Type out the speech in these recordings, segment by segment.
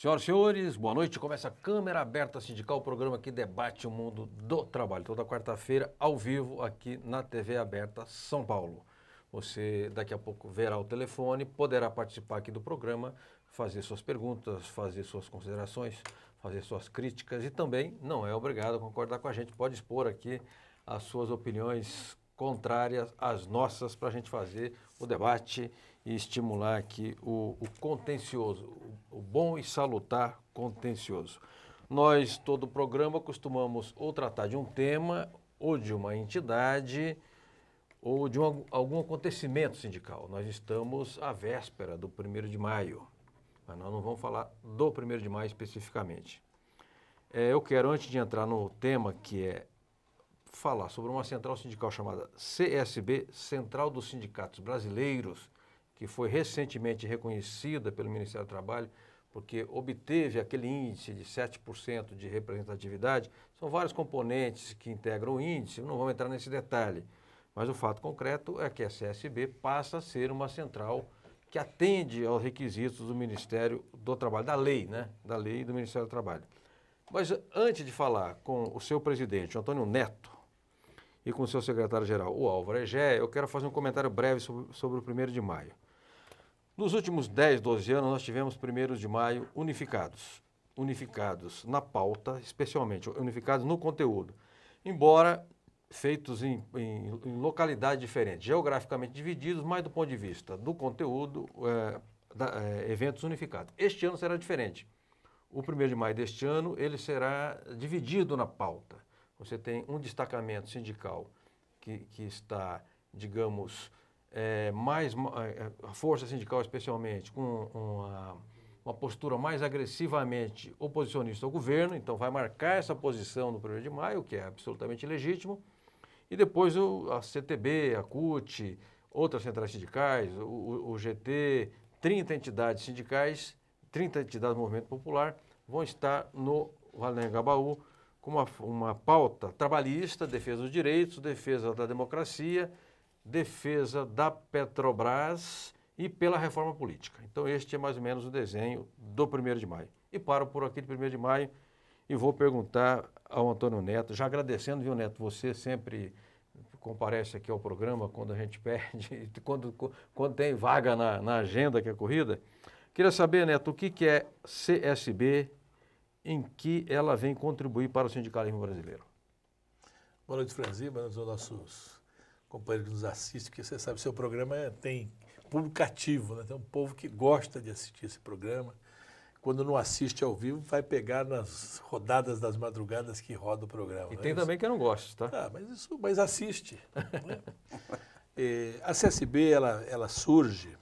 Senhoras e senhores, boa noite. Começa a Câmara Aberta Sindical, o programa que debate o mundo do trabalho. Toda quarta-feira, ao vivo, aqui na TV Aberta São Paulo. Você daqui a pouco verá o telefone, poderá participar aqui do programa, fazer suas perguntas, fazer suas considerações, fazer suas críticas e também não é obrigado a concordar com a gente, pode expor aqui as suas opiniões contrárias às nossas para a gente fazer o debate e estimular aqui o, o contencioso, o bom e salutar contencioso. Nós, todo o programa, costumamos ou tratar de um tema, ou de uma entidade, ou de um, algum acontecimento sindical. Nós estamos à véspera do 1 de maio, mas nós não vamos falar do 1 de maio especificamente. É, eu quero, antes de entrar no tema, que é falar sobre uma central sindical chamada CSB, Central dos Sindicatos Brasileiros, que foi recentemente reconhecida pelo Ministério do Trabalho, porque obteve aquele índice de 7% de representatividade. São vários componentes que integram o índice, não vamos entrar nesse detalhe. Mas o fato concreto é que a CSB passa a ser uma central que atende aos requisitos do Ministério do Trabalho, da lei, né? Da lei do Ministério do Trabalho. Mas antes de falar com o seu presidente, o Antônio Neto, e com o seu secretário-geral, o Álvaro Egé, eu quero fazer um comentário breve sobre, sobre o 1 de maio. Nos últimos 10, 12 anos, nós tivemos primeiros de maio unificados. Unificados na pauta, especialmente, unificados no conteúdo. Embora feitos em, em, em localidades diferentes, geograficamente divididos, mas do ponto de vista do conteúdo, é, da, é, eventos unificados. Este ano será diferente. O primeiro de maio deste ano, ele será dividido na pauta. Você tem um destacamento sindical que, que está, digamos, é, mais a força sindical especialmente com uma, uma postura mais agressivamente oposicionista ao governo, então vai marcar essa posição no primeiro de maio, que é absolutamente legítimo, e depois o, a CTB, a CUT, outras centrais sindicais, o, o GT, 30 entidades sindicais, 30 entidades do movimento popular vão estar no Vale do com uma, uma pauta trabalhista, defesa dos direitos, defesa da democracia, defesa da Petrobras e pela reforma política. Então, este é mais ou menos o desenho do 1 de maio. E paro por aqui de 1 de maio e vou perguntar ao Antônio Neto, já agradecendo, viu, Neto, você sempre comparece aqui ao programa quando a gente perde, quando, quando tem vaga na, na agenda que é corrida. Queria saber, Neto, o que, que é CSB, em que ela vem contribuir para o sindicalismo brasileiro? Boa noite, Franzi, boa noite aos nossos companheiro que nos assiste, porque você sabe, seu programa é, tem público né? tem um povo que gosta de assistir esse programa. Quando não assiste ao vivo, vai pegar nas rodadas das madrugadas que roda o programa. E é tem também que não gosta, tá? Ah, mas, isso, mas assiste. né? é, a CSB ela, ela surge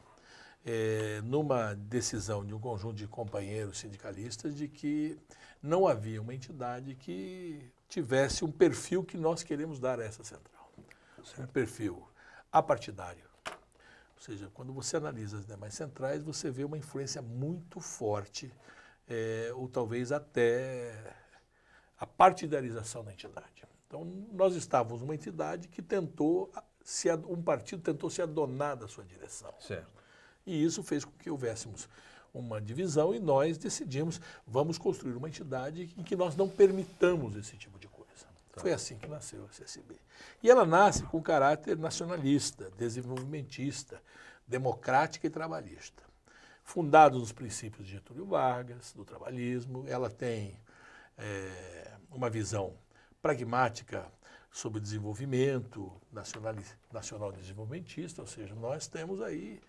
é, numa decisão de um conjunto de companheiros sindicalistas de que não havia uma entidade que tivesse um perfil que nós queremos dar a essa central é perfil apartidário. Ou seja, quando você analisa as demais centrais, você vê uma influência muito forte, é, ou talvez até a partidarização da entidade. Então, nós estávamos uma entidade que tentou, se um partido tentou se adonar da sua direção. Certo. E isso fez com que houvéssemos uma divisão e nós decidimos, vamos construir uma entidade em que nós não permitamos esse tipo de coisa. Tá. Foi assim que nasceu a CSB. E ela nasce com caráter nacionalista, desenvolvimentista, democrática e trabalhista. Fundado nos princípios de Getúlio Vargas, do trabalhismo, ela tem é, uma visão pragmática sobre desenvolvimento, nacional, nacional desenvolvimentista, ou seja, nós temos aí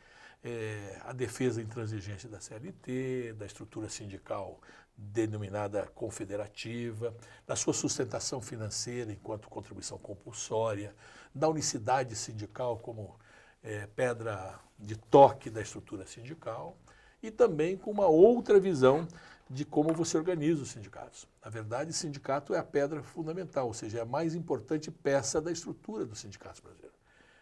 é, a defesa intransigente da CLT, da estrutura sindical denominada confederativa, na sua sustentação financeira enquanto contribuição compulsória, da unicidade sindical como é, pedra de toque da estrutura sindical e também com uma outra visão de como você organiza os sindicatos. Na verdade, sindicato é a pedra fundamental, ou seja, é a mais importante peça da estrutura dos sindicatos brasileiros.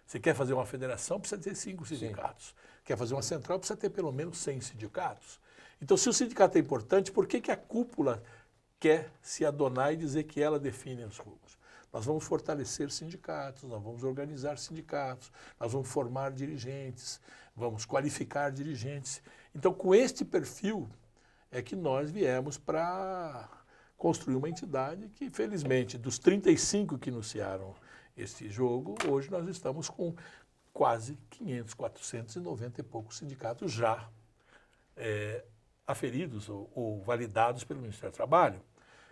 Você quer fazer uma federação, precisa ter cinco sindicatos. Sim. Quer fazer uma central, precisa ter pelo menos 100 sindicatos. Então, se o sindicato é importante, por que, que a cúpula quer se adonar e dizer que ela define os rumos? Nós vamos fortalecer sindicatos, nós vamos organizar sindicatos, nós vamos formar dirigentes, vamos qualificar dirigentes. Então, com este perfil, é que nós viemos para construir uma entidade que, felizmente, dos 35 que anunciaram este jogo, hoje nós estamos com quase 500, 490 e poucos sindicatos já é, aferidos ou, ou validados pelo Ministério do Trabalho.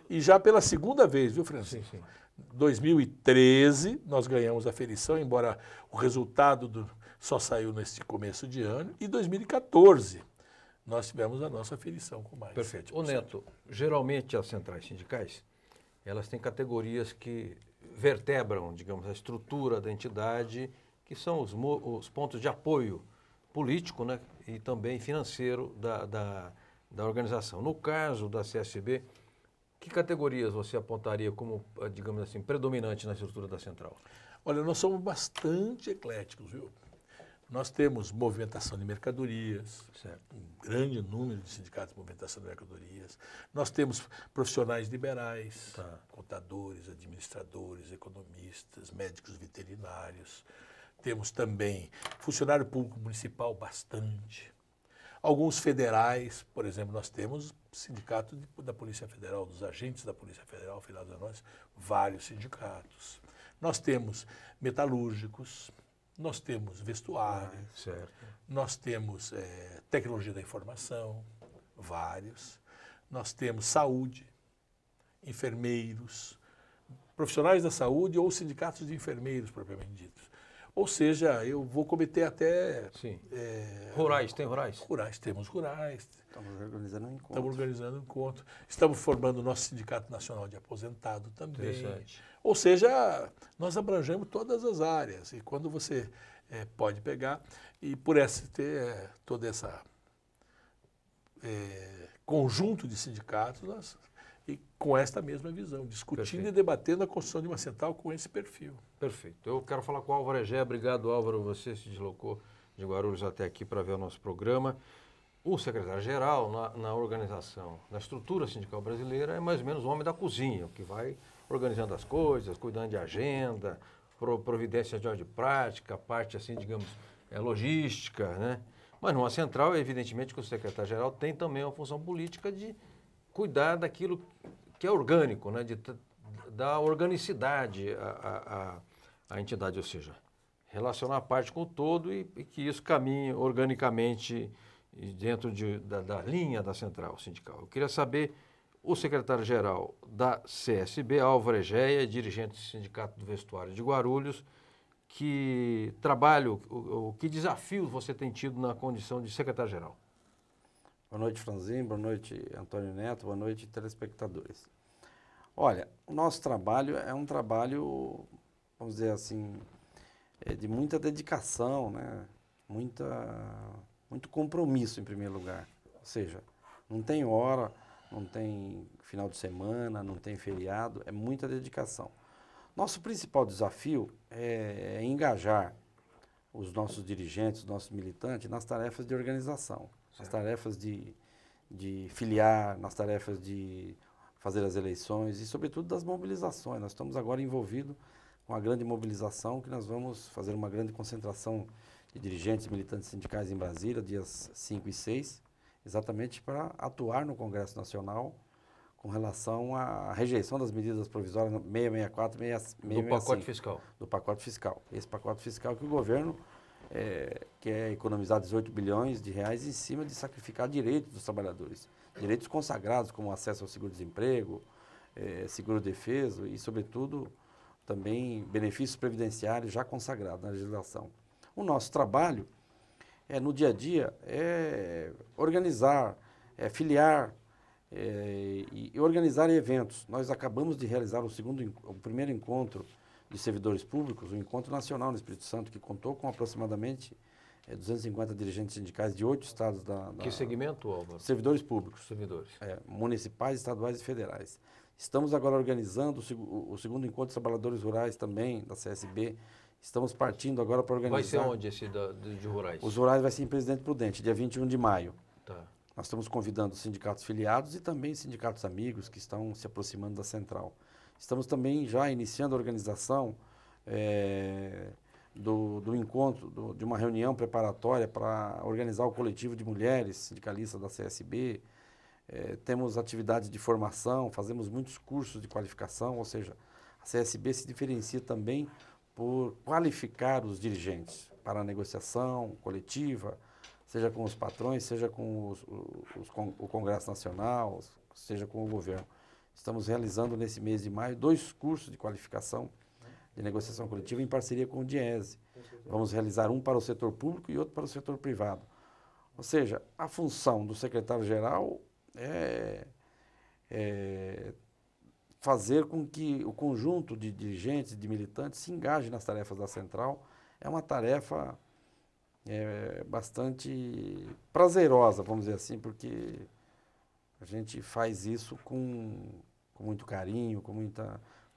E já pela segunda vez, viu, Francisco? Sim, sim. 2013 nós ganhamos a aferição, embora o resultado do, só saiu neste começo de ano, e 2014 nós tivemos a nossa aferição com mais. Perfeito. Ô Neto, geralmente as centrais sindicais, elas têm categorias que vertebram, digamos, a estrutura da entidade, que são os, os pontos de apoio político né, e também financeiro da, da, da organização. No caso da CSB, que categorias você apontaria como, ah, digamos assim, predominante na estrutura da central? Olha, nós somos bastante ecléticos, viu? Nós temos movimentação de mercadorias, certo. um grande número de sindicatos de movimentação de mercadorias. Nós temos profissionais liberais, tá. contadores, administradores, economistas, médicos veterinários. Temos também funcionário público municipal, bastante. Alguns federais, por exemplo, nós temos sindicato de, da Polícia Federal, dos agentes da Polícia Federal, filiados a nós, vários sindicatos. Nós temos metalúrgicos, nós temos vestuário, ah, é, nós temos é, tecnologia da informação, vários. Nós temos saúde, enfermeiros, profissionais da saúde ou sindicatos de enfermeiros propriamente ditos. Ou seja, eu vou cometer até. Sim. É, rurais, tem rurais? Rurais, temos rurais. Estamos organizando um encontro. Estamos organizando um encontro. Estamos formando o nosso Sindicato Nacional de Aposentado também. Interessante. Ou seja, nós abrangemos todas as áreas. E quando você é, pode pegar, e por essa ter é, toda essa. conjunto de sindicatos, nós e com esta mesma visão, discutindo Perfeito. e debatendo a construção de uma central com esse perfil. Perfeito. Eu quero falar com o Álvaro Egé. Obrigado, Álvaro. Você se deslocou de Guarulhos até aqui para ver o nosso programa. O secretário-geral na, na, organização, na estrutura sindical brasileira, é mais ou menos o homem da cozinha, que vai organizando as coisas, cuidando de agenda, providência de ordem prática, parte, assim, digamos, é, logística, né? Mas numa central, evidentemente que o secretário-geral tem também uma função política de cuidar daquilo que é orgânico, né? de dar organicidade à, à, à entidade, ou seja, relacionar a parte com o todo e, e que isso caminhe organicamente dentro de, da, da, linha da central sindical. Eu queria saber o secretário-geral da CSB, Álvaro Egeia, dirigente do Sindicato do Vestuário de Guarulhos, que trabalho, o, o que desafios você tem tido na condição de secretário-geral? Boa noite, Franzinho. Boa noite, Antônio Neto. Boa noite, telespectadores. Olha, o nosso trabalho é um trabalho, vamos dizer assim, é de muita dedicação, né? muita, muito compromisso, em primeiro lugar. Ou seja, não tem hora, não tem final de semana, não tem feriado, é muita dedicação. Nosso principal desafio é, é engajar os nossos dirigentes, os nossos militantes nas tarefas de organização nas tarefas de, de filiar, nas tarefas de fazer as eleições e, sobretudo, das mobilizações. Nós estamos agora envolvidos com a grande mobilização que nós vamos fazer uma grande concentração de dirigentes militantes sindicais em Brasília, dias 5 e 6, exatamente para atuar no Congresso Nacional com relação à rejeição das medidas provisórias 664, 665. Do pacote fiscal. Do pacote fiscal. Esse pacote fiscal que o governo é, quer é economizar 18 bilhões de reais em cima de sacrificar direitos dos trabalhadores. Direitos consagrados, como acesso ao seguro-desemprego, é, seguro-defeso e, sobretudo, também benefícios previdenciários já consagrados na legislação. O nosso trabalho é, no dia a dia é organizar, é filiar é, e, e organizar eventos. Nós acabamos de realizar o, segundo, o primeiro encontro de servidores públicos, o Encontro Nacional no Espírito Santo, que contou com aproximadamente é, eh, 250 dirigentes sindicais de oito estados da, da, Que segmento, Álvaro? Servidores públicos. Servidores. É, municipais, estaduais e federais. Estamos agora organizando o, o, segundo encontro de trabalhadores rurais também, da CSB. Estamos partindo agora para organizar... Vai ser onde esse da, de, de rurais? Os rurais vai ser em Presidente Prudente, dia 21 de maio. Tá. Nós estamos convidando sindicatos filiados e também sindicatos amigos que estão se aproximando da central. Estamos também já iniciando a organização eh, do, do encontro, do, de uma reunião preparatória para organizar o coletivo de mulheres sindicalistas da CSB. Eh, temos atividades de formação, fazemos muitos cursos de qualificação, ou seja, a CSB se diferencia também por qualificar os dirigentes para a negociação coletiva, seja com os patrões, seja com os, os, o Congresso Nacional, seja com o governo. Estamos realizando nesse mês de maio dois cursos de qualificação de negociação coletiva em parceria com o DIESE. Vamos realizar um para o setor público e outro para o setor privado. Ou seja, a função do secretário-geral é, é, fazer com que o conjunto de dirigentes, de militantes, se engaje nas tarefas da central. É uma tarefa é, bastante prazerosa, vamos dizer assim, porque a gente faz isso com, com muito carinho, com muito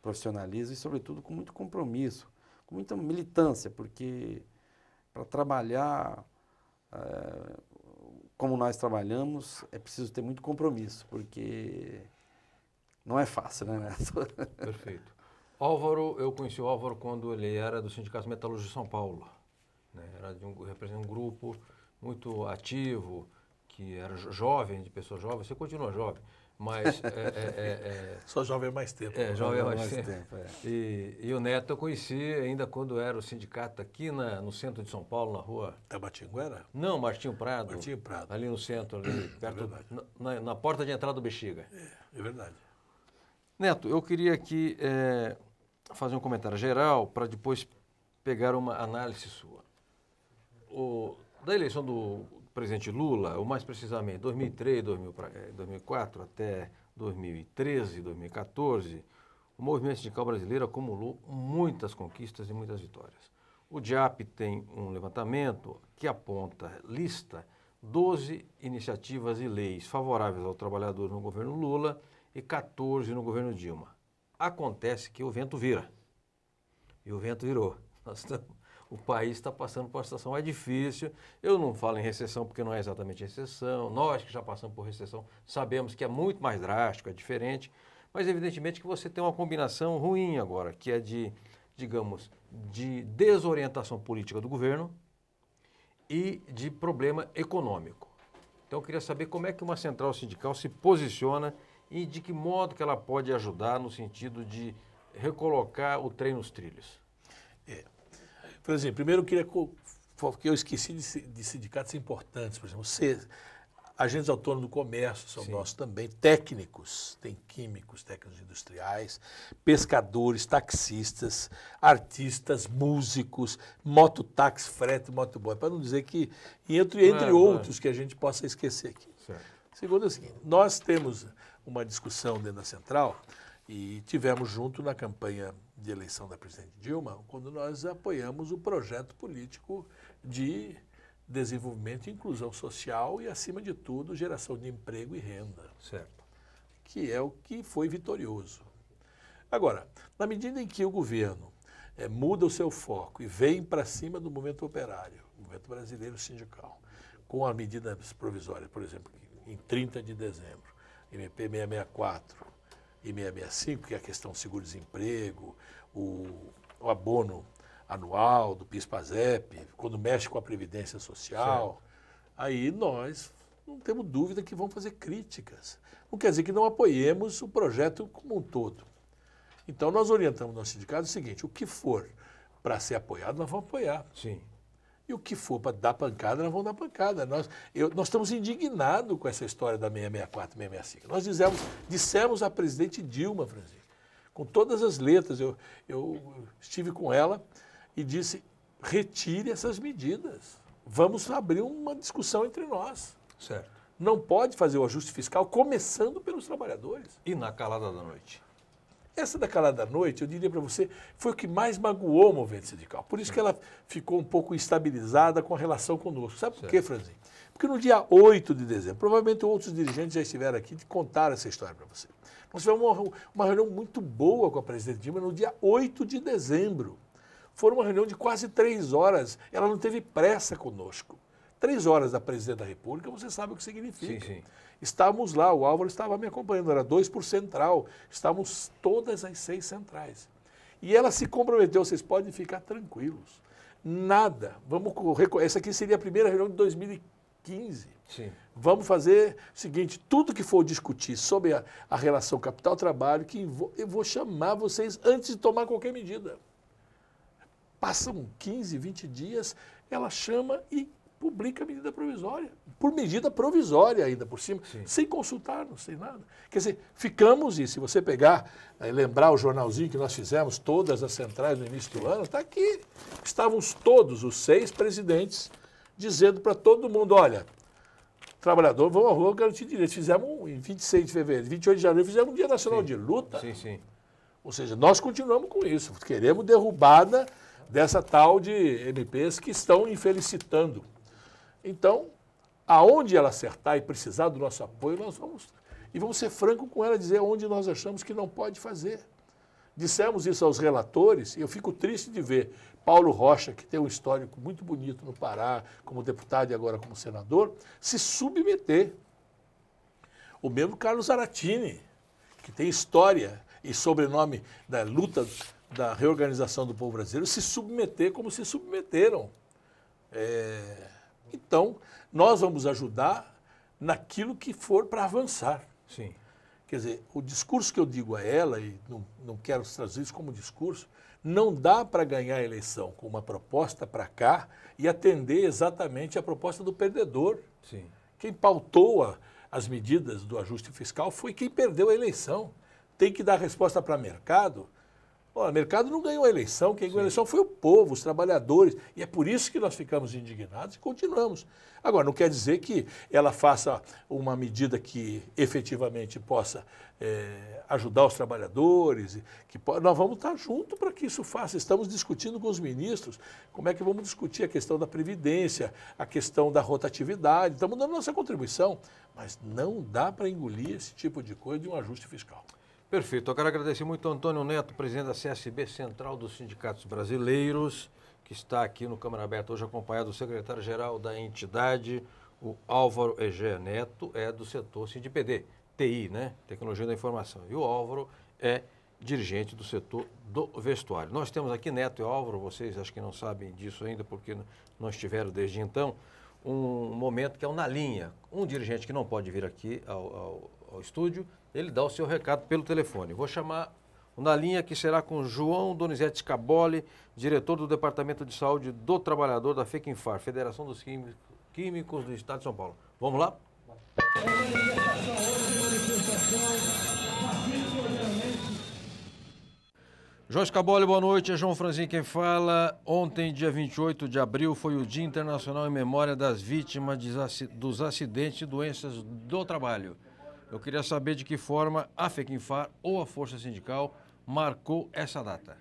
profissionalismo e, sobretudo, com muito compromisso, com muita militância, porque para trabalhar é, como nós trabalhamos é preciso ter muito compromisso, porque não é fácil, né, Neto? Perfeito. Álvaro, eu conheci o Álvaro quando ele era do Sindicato Metalúrgico de São Paulo. Né? Era de um, um grupo muito ativo, que era jovem, de pessoa jovem, você continua jovem, mas... É, é, é, é, Só jovem há é mais tempo. É, né? jovem há é mais, mais, tempo. tempo e, e, o Neto eu conheci ainda quando era o sindicato aqui na, no centro de São Paulo, na rua... Tabatinguera? Não, Martinho Prado. Martinho Prado. Ali no centro, ali, perto, na, na, porta de entrada do Bexiga. É, é verdade. Neto, eu queria aqui fazer um comentário geral para depois pegar uma análise sua. O, da eleição do presidente Lula, ou mais precisamente 2003, 2004 eh, até 2013, 2014, o movimento sindical brasileiro acumulou muitas conquistas e muitas vitórias. O DIAP tem um levantamento que aponta, lista 12 iniciativas e leis favoráveis ao trabalhador no governo Lula e 14 no governo Dilma. Acontece que o vento vira. E o vento virou. Nós estamos o país está passando por uma situação mais difícil. Eu não falo em recessão porque não é exatamente recessão. Nós que já passamos por recessão sabemos que é muito mais drástico, é diferente. Mas evidentemente que você tem uma combinação ruim agora, que é de, digamos, de desorientação política do governo e de problema econômico. Então eu queria saber como é que uma central sindical se posiciona e de que modo que ela pode ajudar no sentido de recolocar o trem nos trilhos. É, por exemplo, primeiro eu queria. Porque eu esqueci de, de sindicatos importantes, por exemplo, agentes autônomos do comércio são Sim. nossos também, técnicos, tem químicos, técnicos industriais, pescadores, taxistas, artistas, músicos, mototáxi, frete, motoboy, para não dizer que, e entre, entre outros que a gente possa esquecer aqui. Certo. Segundo é o seguinte, nós temos uma discussão dentro da Central e tivemos junto na campanha de eleição da presidente Dilma, quando nós apoiamos o projeto político de desenvolvimento e inclusão social e, acima de tudo, geração de emprego e renda. Certo. Que é o que foi vitorioso. Agora, na medida em que o governo é, muda o seu foco e vem para cima do movimento operário, movimento brasileiro sindical, com a medida provisória, por exemplo, em 30 de dezembro, MP 664, e 665, que é a questão do seguro-desemprego, o, o, abono anual do PIS-PASEP, quando mexe com a Previdência Social, aí nós não temos dúvida que vão fazer críticas. Não quer dizer que não apoiemos o projeto como um todo. Então, nós orientamos nosso sindicato o seguinte, o que for para ser apoiado, nós vamos apoiar. Sim. E o que for para dar pancada, nós vamos dar pancada. Nós, eu, nós estamos indignados com essa história da 664, 665. Nós dizemos, dissemos à presidente Dilma, Franzinho, com todas as letras, eu, eu estive com ela e disse: retire essas medidas. Vamos abrir uma discussão entre nós. Certo. Não pode fazer o ajuste fiscal começando pelos trabalhadores. E na calada da noite? Essa da calada noite, eu diria para você, foi o que mais magoou o movimento sindical. Por isso que ela ficou um pouco estabilizada com a relação conosco. Sabe por quê, Franzinho? Porque no dia 8 de dezembro, provavelmente outros dirigentes já estiveram aqui e contaram essa história para você. Nós tivemos uma, uma, reunião muito boa com a presidente Dilma no dia 8 de dezembro. Foi uma reunião de quase três horas. Ela não teve pressa conosco. Três horas da presidente da República, você sabe o que significa. Sim, sim. Estávamos lá, o Álvaro estava me acompanhando, era dois por central, estávamos todas as seis centrais. E ela se comprometeu, vocês podem ficar tranquilos. Nada, vamos Essa aqui seria a primeira reunião de 2015. Sim. Vamos fazer o seguinte: tudo que for discutir sobre a, a relação capital-trabalho, que eu vou chamar vocês antes de tomar qualquer medida. Passam 15, 20 dias, ela chama e publica a medida provisória, por medida provisória ainda por cima, Sim. sem consultar não sem nada. Quer dizer, ficamos, e se você pegar, eh, lembrar o jornalzinho que nós fizemos, todas as centrais no início do ano, está aqui, estávamos todos, os seis presidentes, dizendo para todo mundo, olha, trabalhador, vamos, rua garantir direitos. Fizemos, um, em 26 de fevereiro, 28 de janeiro, fizemos um Dia Nacional sim. de Luta. Sim, sim. Ou seja, nós continuamos com isso, queremos derrubada dessa tal de MPs que estão infelicitando então, aonde ela acertar e precisar do nosso apoio, nós vamos. E vamos ser franco com ela, dizer onde nós achamos que não pode fazer. Dissemos isso aos relatores e eu fico triste de ver Paulo Rocha, que tem um histórico muito bonito no Pará, como deputado e agora como senador, se submeter. O mesmo Carlos Aratini, que tem história e sobrenome da luta da reorganização do povo brasileiro, se submeter como se submeteram. É então, nós vamos ajudar naquilo que for para avançar. Sim. Quer dizer, o discurso que eu digo a ela, e não, não quero trazer isso como discurso, não dá para ganhar a eleição com uma proposta para cá e atender exatamente a proposta do perdedor. Sim. Quem pautou a, as medidas do ajuste fiscal foi quem perdeu a eleição. Tem que dar resposta para mercado o mercado não ganhou a eleição, quem ganhou a eleição foi o povo, os trabalhadores. E é por isso que nós ficamos indignados e continuamos. Agora, não quer dizer que ela faça uma medida que efetivamente possa é, ajudar os trabalhadores. Que po... Nós vamos estar junto para que isso faça. Estamos discutindo com os ministros como é que vamos discutir a questão da Previdência, a questão da rotatividade. Estamos dando nossa contribuição, mas não dá para engolir esse tipo de coisa de um ajuste fiscal. Perfeito. Eu quero agradecer muito ao Antônio Neto, presidente da CSB Central dos Sindicatos Brasileiros, que está aqui no Câmara Aberta hoje acompanhado do secretário-geral da entidade, o Álvaro Egé Neto, é do setor CIDPD, TI, né? Tecnologia da Informação. E o Álvaro é dirigente do setor do vestuário. Nós temos aqui Neto e Álvaro, vocês acho que não sabem disso ainda porque não estiveram desde então, um momento que é o Na Linha. Um dirigente que não pode vir aqui ao, ao ao estúdio, ele dá o seu recado pelo telefone. Vou chamar na linha que será com João Donizete Caboli, diretor do Departamento de Saúde do Trabalhador da FECINFAR, Federação dos Químicos do Estado de São Paulo. Vamos lá? João Caboli, boa noite. É João Franzin quem fala. Ontem, dia 28 de abril, foi o Dia Internacional em Memória das Vítimas dos Acidentes e Doenças do Trabalho. Eu queria saber de que forma a FECINFAR ou a Força Sindical marcou essa data.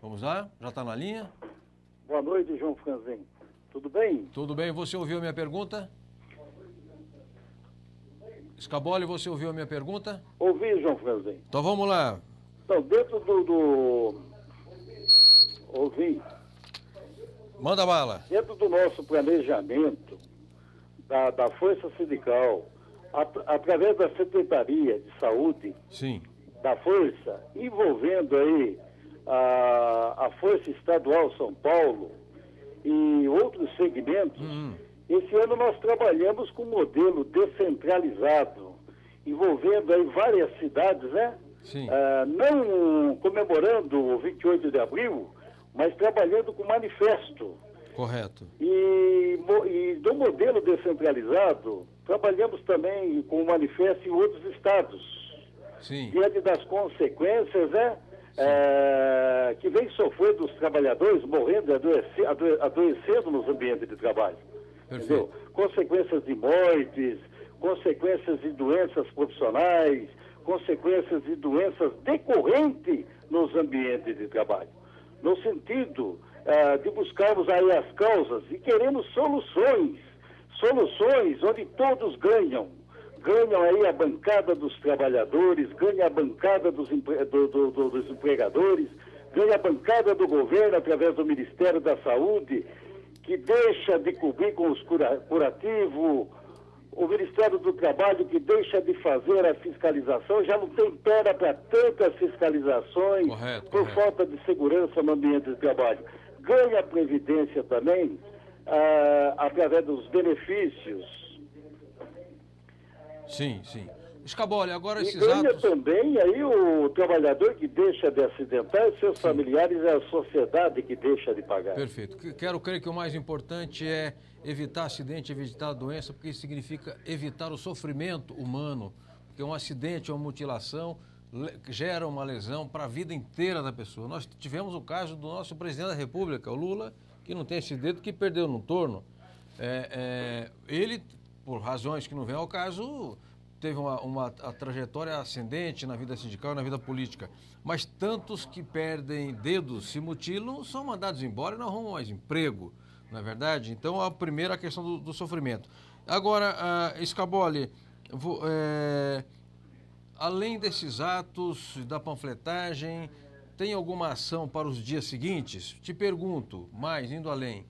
Vamos lá? Já está na linha? Boa noite, João Franzen. Tudo bem? Tudo bem. Você ouviu a minha pergunta? Escabole, você ouviu a minha pergunta? Ouvi, João Franzen. Então vamos lá. Então, dentro do, do... Ouvi. Manda bala. Dentro do nosso planejamento, da, da Força Sindical, at, através da Secretaria de Saúde Sim. da Força, envolvendo aí a, a Força Estadual São Paulo e outros segmentos, hum. esse ano nós trabalhamos com um modelo descentralizado, envolvendo aí várias cidades, né? Ah, não comemorando o 28 de abril, mas trabalhando com manifesto Correto. E, e do modelo descentralizado, trabalhamos também com o manifesto em outros estados. Sim. Diante é das consequências, né? É, que vem sofrendo os trabalhadores, morrendo, adoece, adoecendo nos ambientes de trabalho. Perfeito. Entendeu? Consequências de mortes, consequências de doenças profissionais, consequências de doenças decorrentes nos ambientes de trabalho. No sentido é, de buscarmos aí as causas e queremos soluções, soluções onde todos ganham. Ganham aí a bancada dos trabalhadores, ganha a bancada dos, do, do, do, dos empregadores, ganha a bancada do governo através do Ministério da Saúde, que deixa de cobrir com os cura... curativos, o Ministério do Trabalho que deixa de fazer a fiscalização, já não tem pera para tantas fiscalizações correto, por correto. falta de segurança no ambiente de trabalho ganha a Previdência também ah, através dos benefícios. Sim, sim. Escabola, agora e esses ganha atos... também aí o trabalhador que deixa de acidentar os seus sim. familiares é a sociedade que deixa de pagar. Perfeito. Quero crer que o mais importante é evitar acidente, evitar doença, porque isso significa evitar o sofrimento humano. Porque um acidente, uma mutilação gera uma lesão para a vida inteira da pessoa. Nós tivemos o caso do nosso presidente da República, o Lula, que não tem esse dedo, que perdeu no torno. É, é, ele, por razões que não vêm ao caso, teve uma, uma trajetória ascendente na vida sindical e na vida política. Mas tantos que perdem dedos, se mutilam, são mandados embora e não arrumam mais emprego, não é verdade? Então, a primeira questão do, do sofrimento. Agora, uh, ah, vou, é Além desses atos da panfletagem, tem alguma ação para os dias seguintes? Te pergunto, mais indo além,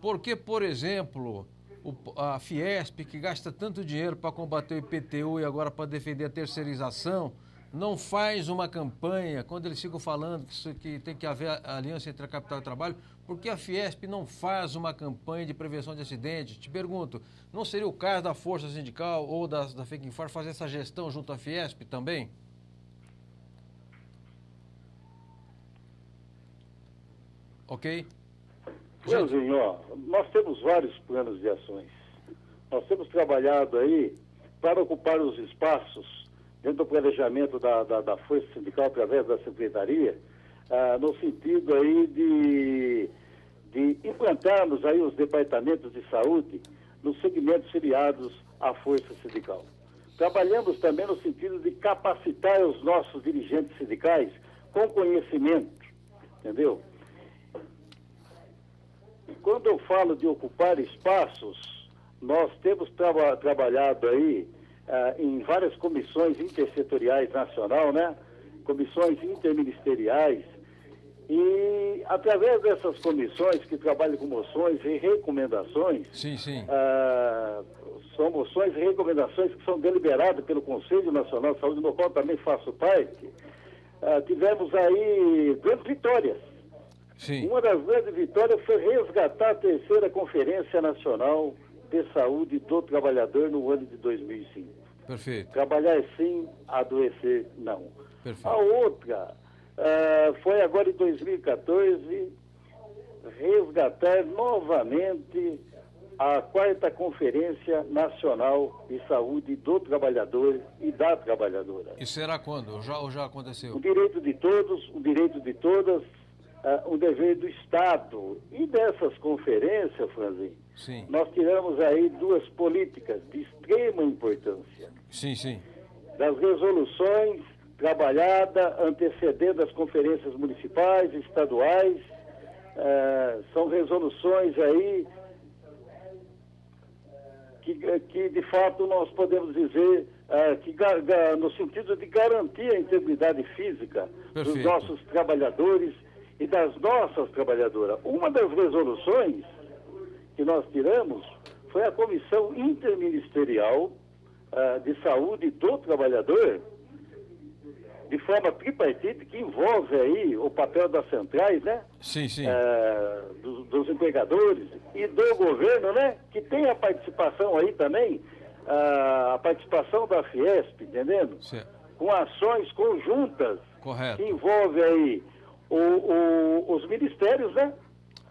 por que, por exemplo, a Fiesp, que gasta tanto dinheiro para combater o IPTU e agora para defender a terceirização, não faz uma campanha, quando eles ficam falando que, isso, que tem que haver aliança entre a capital e o trabalho, por que a Fiesp não faz uma campanha de prevenção de acidentes? Te pergunto, não seria o caso da Força Sindical ou da, da FECINFAR fazer essa gestão junto à Fiesp também? Ok? Leozinho, ó, nós temos vários planos de ações. Nós temos trabalhado aí para ocupar os espaços dentro do planejamento da, da, da Força Sindical através da Secretaria, ah, no sentido aí de, de implantarmos aí os departamentos de saúde nos segmentos filiados à Força Sindical. Trabalhamos também no sentido de capacitar os nossos dirigentes sindicais com conhecimento, entendeu? E quando eu falo de ocupar espaços, nós temos tra trabalhado aí ah, em várias comissões intersetoriais nacional, né? Comissões interministeriais. E através dessas comissões que trabalham com moções e recomendações, sim, sim. Eh, são moções e recomendações que são deliberadas pelo Conselho Nacional de Saúde, no qual também faço parte, eh, tivemos aí grandes vitórias. Sim. Uma das grandes vitórias foi resgatar a terceira Conferência Nacional de Saúde do Trabalhador no ano de 2005. Perfeito. Trabalhar é sim, adoecer não. Perfeito. A outra uh, foi agora em 2014 resgatar novamente a quarta Conferência Nacional de Saúde do Trabalhador e da Trabalhadora. E será quando? Já, ou já aconteceu? O direito de todos, o direito de todas, uh, o dever do Estado. E dessas conferências, Franzinho, sim. nós tiramos aí duas políticas de extrema importância. Sim, sim. Das resoluções trabalhadas antecedendo as conferências municipais, estaduais, uh, são resoluções aí que, que de fato nós podemos dizer uh, que no sentido de garantir a integridade física Perfeito. dos nossos trabalhadores e das nossas trabalhadoras. Uma das resoluções que nós tiramos foi a Comissão Interministerial uh, de Saúde do Trabalhador, de forma tripartite, que envolve aí o papel das centrais, né? Sim, sim. Uh, dos, dos, empregadores e do governo, né? Que tem a participação aí também, uh, a participação da Fiesp, entendendo? Sim. Com ações conjuntas Correto. que envolve aí o, o, os ministérios, né?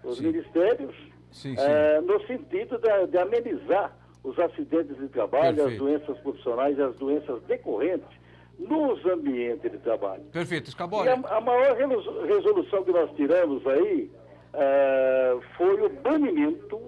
Os sim. ministérios, sim, é, sim. É, no sentido de, de, amenizar os acidentes de trabalho, Perfeito. as doenças profissionais, e as doenças decorrentes nos ambientes de trabalho. Perfeito, Escabora. E a, a, maior resolução que nós tiramos aí é, foi o banimento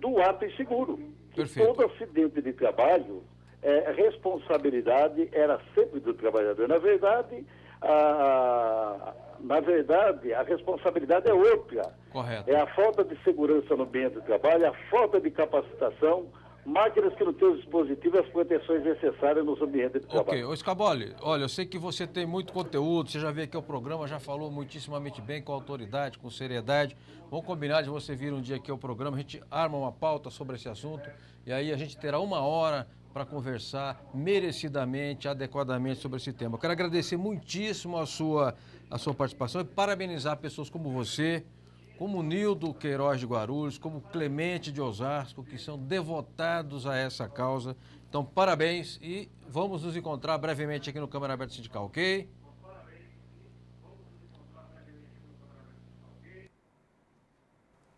do ato inseguro. Perfeito. Todo acidente de trabalho, é, responsabilidade era sempre do trabalhador. Na verdade, a, na verdade, a responsabilidade é outra. Correto. É a falta de segurança no ambiente de trabalho, a falta de capacitação, máquinas que não têm os dispositivos e as proteções necessárias nos ambientes de trabalho. Ok, Ô Escaboli, olha, eu sei que você tem muito conteúdo, você já veio aqui ao programa, já falou muitíssimamente bem, com autoridade, com seriedade. Vamos combinar de você vir um dia aqui ao programa, a gente arma uma pauta sobre esse assunto e aí a gente terá uma hora para conversar merecidamente, adequadamente sobre esse tema. Eu quero agradecer muitíssimo a sua, a sua participação e parabenizar pessoas como você, como Nildo Queiroz de Guarulhos, como Clemente de Osasco, que são devotados a essa causa. Então, parabéns e vamos nos encontrar brevemente aqui no Câmara Aberta Sindical, ok?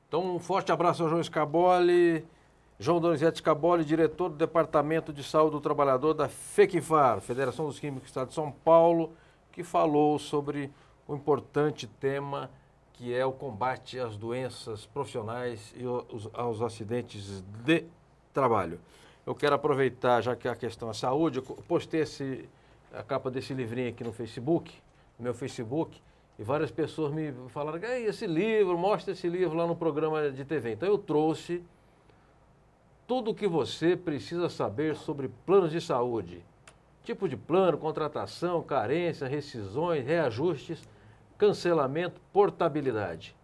Então, um forte abraço ao João Scaboli. João Donizete Caboli, diretor do Departamento de Saúde do Trabalhador da FECFAR, Federação dos Químicos do Estado de São Paulo, que falou sobre o importante tema que é o combate às doenças profissionais e aos, aos acidentes de trabalho. Eu quero aproveitar, já que a questão é saúde, eu postei esse, a capa desse livrinho aqui no Facebook, no meu Facebook, e várias pessoas me falaram, esse livro, mostra esse livro lá no programa de TV. Então eu trouxe tudo o que você precisa saber sobre planos de saúde. Tipo de plano, contratação, carência, rescisões, reajustes, cancelamento, portabilidade.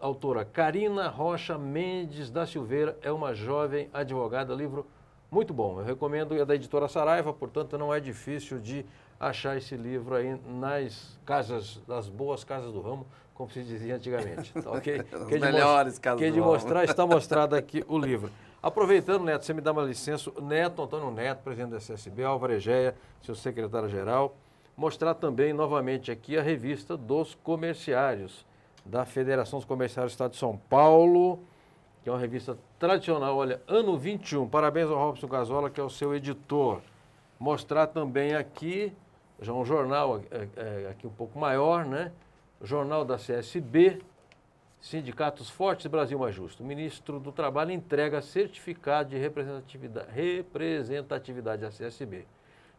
Autora Karina Rocha Mendes da Silveira é uma jovem advogada, livro muito bom. Eu recomendo, é da editora Saraiva, portanto não é difícil de achar esse livro aí nas casas, nas boas casas do ramo, como se dizia antigamente. Tá, okay? As melhores casas do ramo. de mostrar, está mostrado aqui o livro. Aproveitando, Neto, você me dá uma licença, Neto Antônio Neto, presidente da SSB, Egeia, seu secretário-geral, mostrar também novamente aqui a revista dos comerciários, da Federação dos Comerciários do Estado de São Paulo, que é uma revista tradicional, olha, ano 21. Parabéns ao Robson Gazola, que é o seu editor. Mostrar também aqui, já um jornal é, é, aqui um pouco maior, né? Jornal da CSB, Sindicatos fortes, Brasil mais justo. O ministro do Trabalho entrega certificado de representatividade, representatividade à CSB.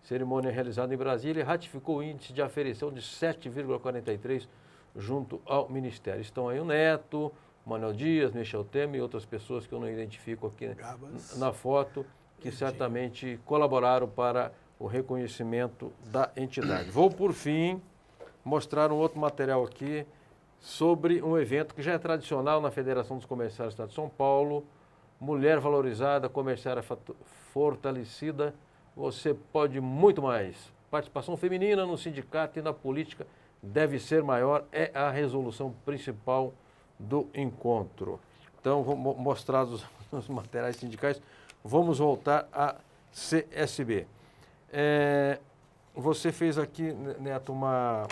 Cerimônia realizada em Brasília ratificou o índice de aferição de 7,43 junto ao Ministério. Estão aí o Neto, Manuel Dias, Michel Temer e outras pessoas que eu não identifico aqui Gabas. na foto, que Entendi. certamente colaboraram para o reconhecimento da entidade. Vou, por fim, mostrar um outro material aqui sobre um evento que já é tradicional na Federação dos Comerciários do Estado de São Paulo. Mulher valorizada, comerciária fortalecida, você pode muito mais. Participação feminina no sindicato e na política deve ser maior, é a resolução principal do encontro. Então, mostrados os materiais sindicais, vamos voltar à CSB. É, eh, você fez aqui, Neto, uma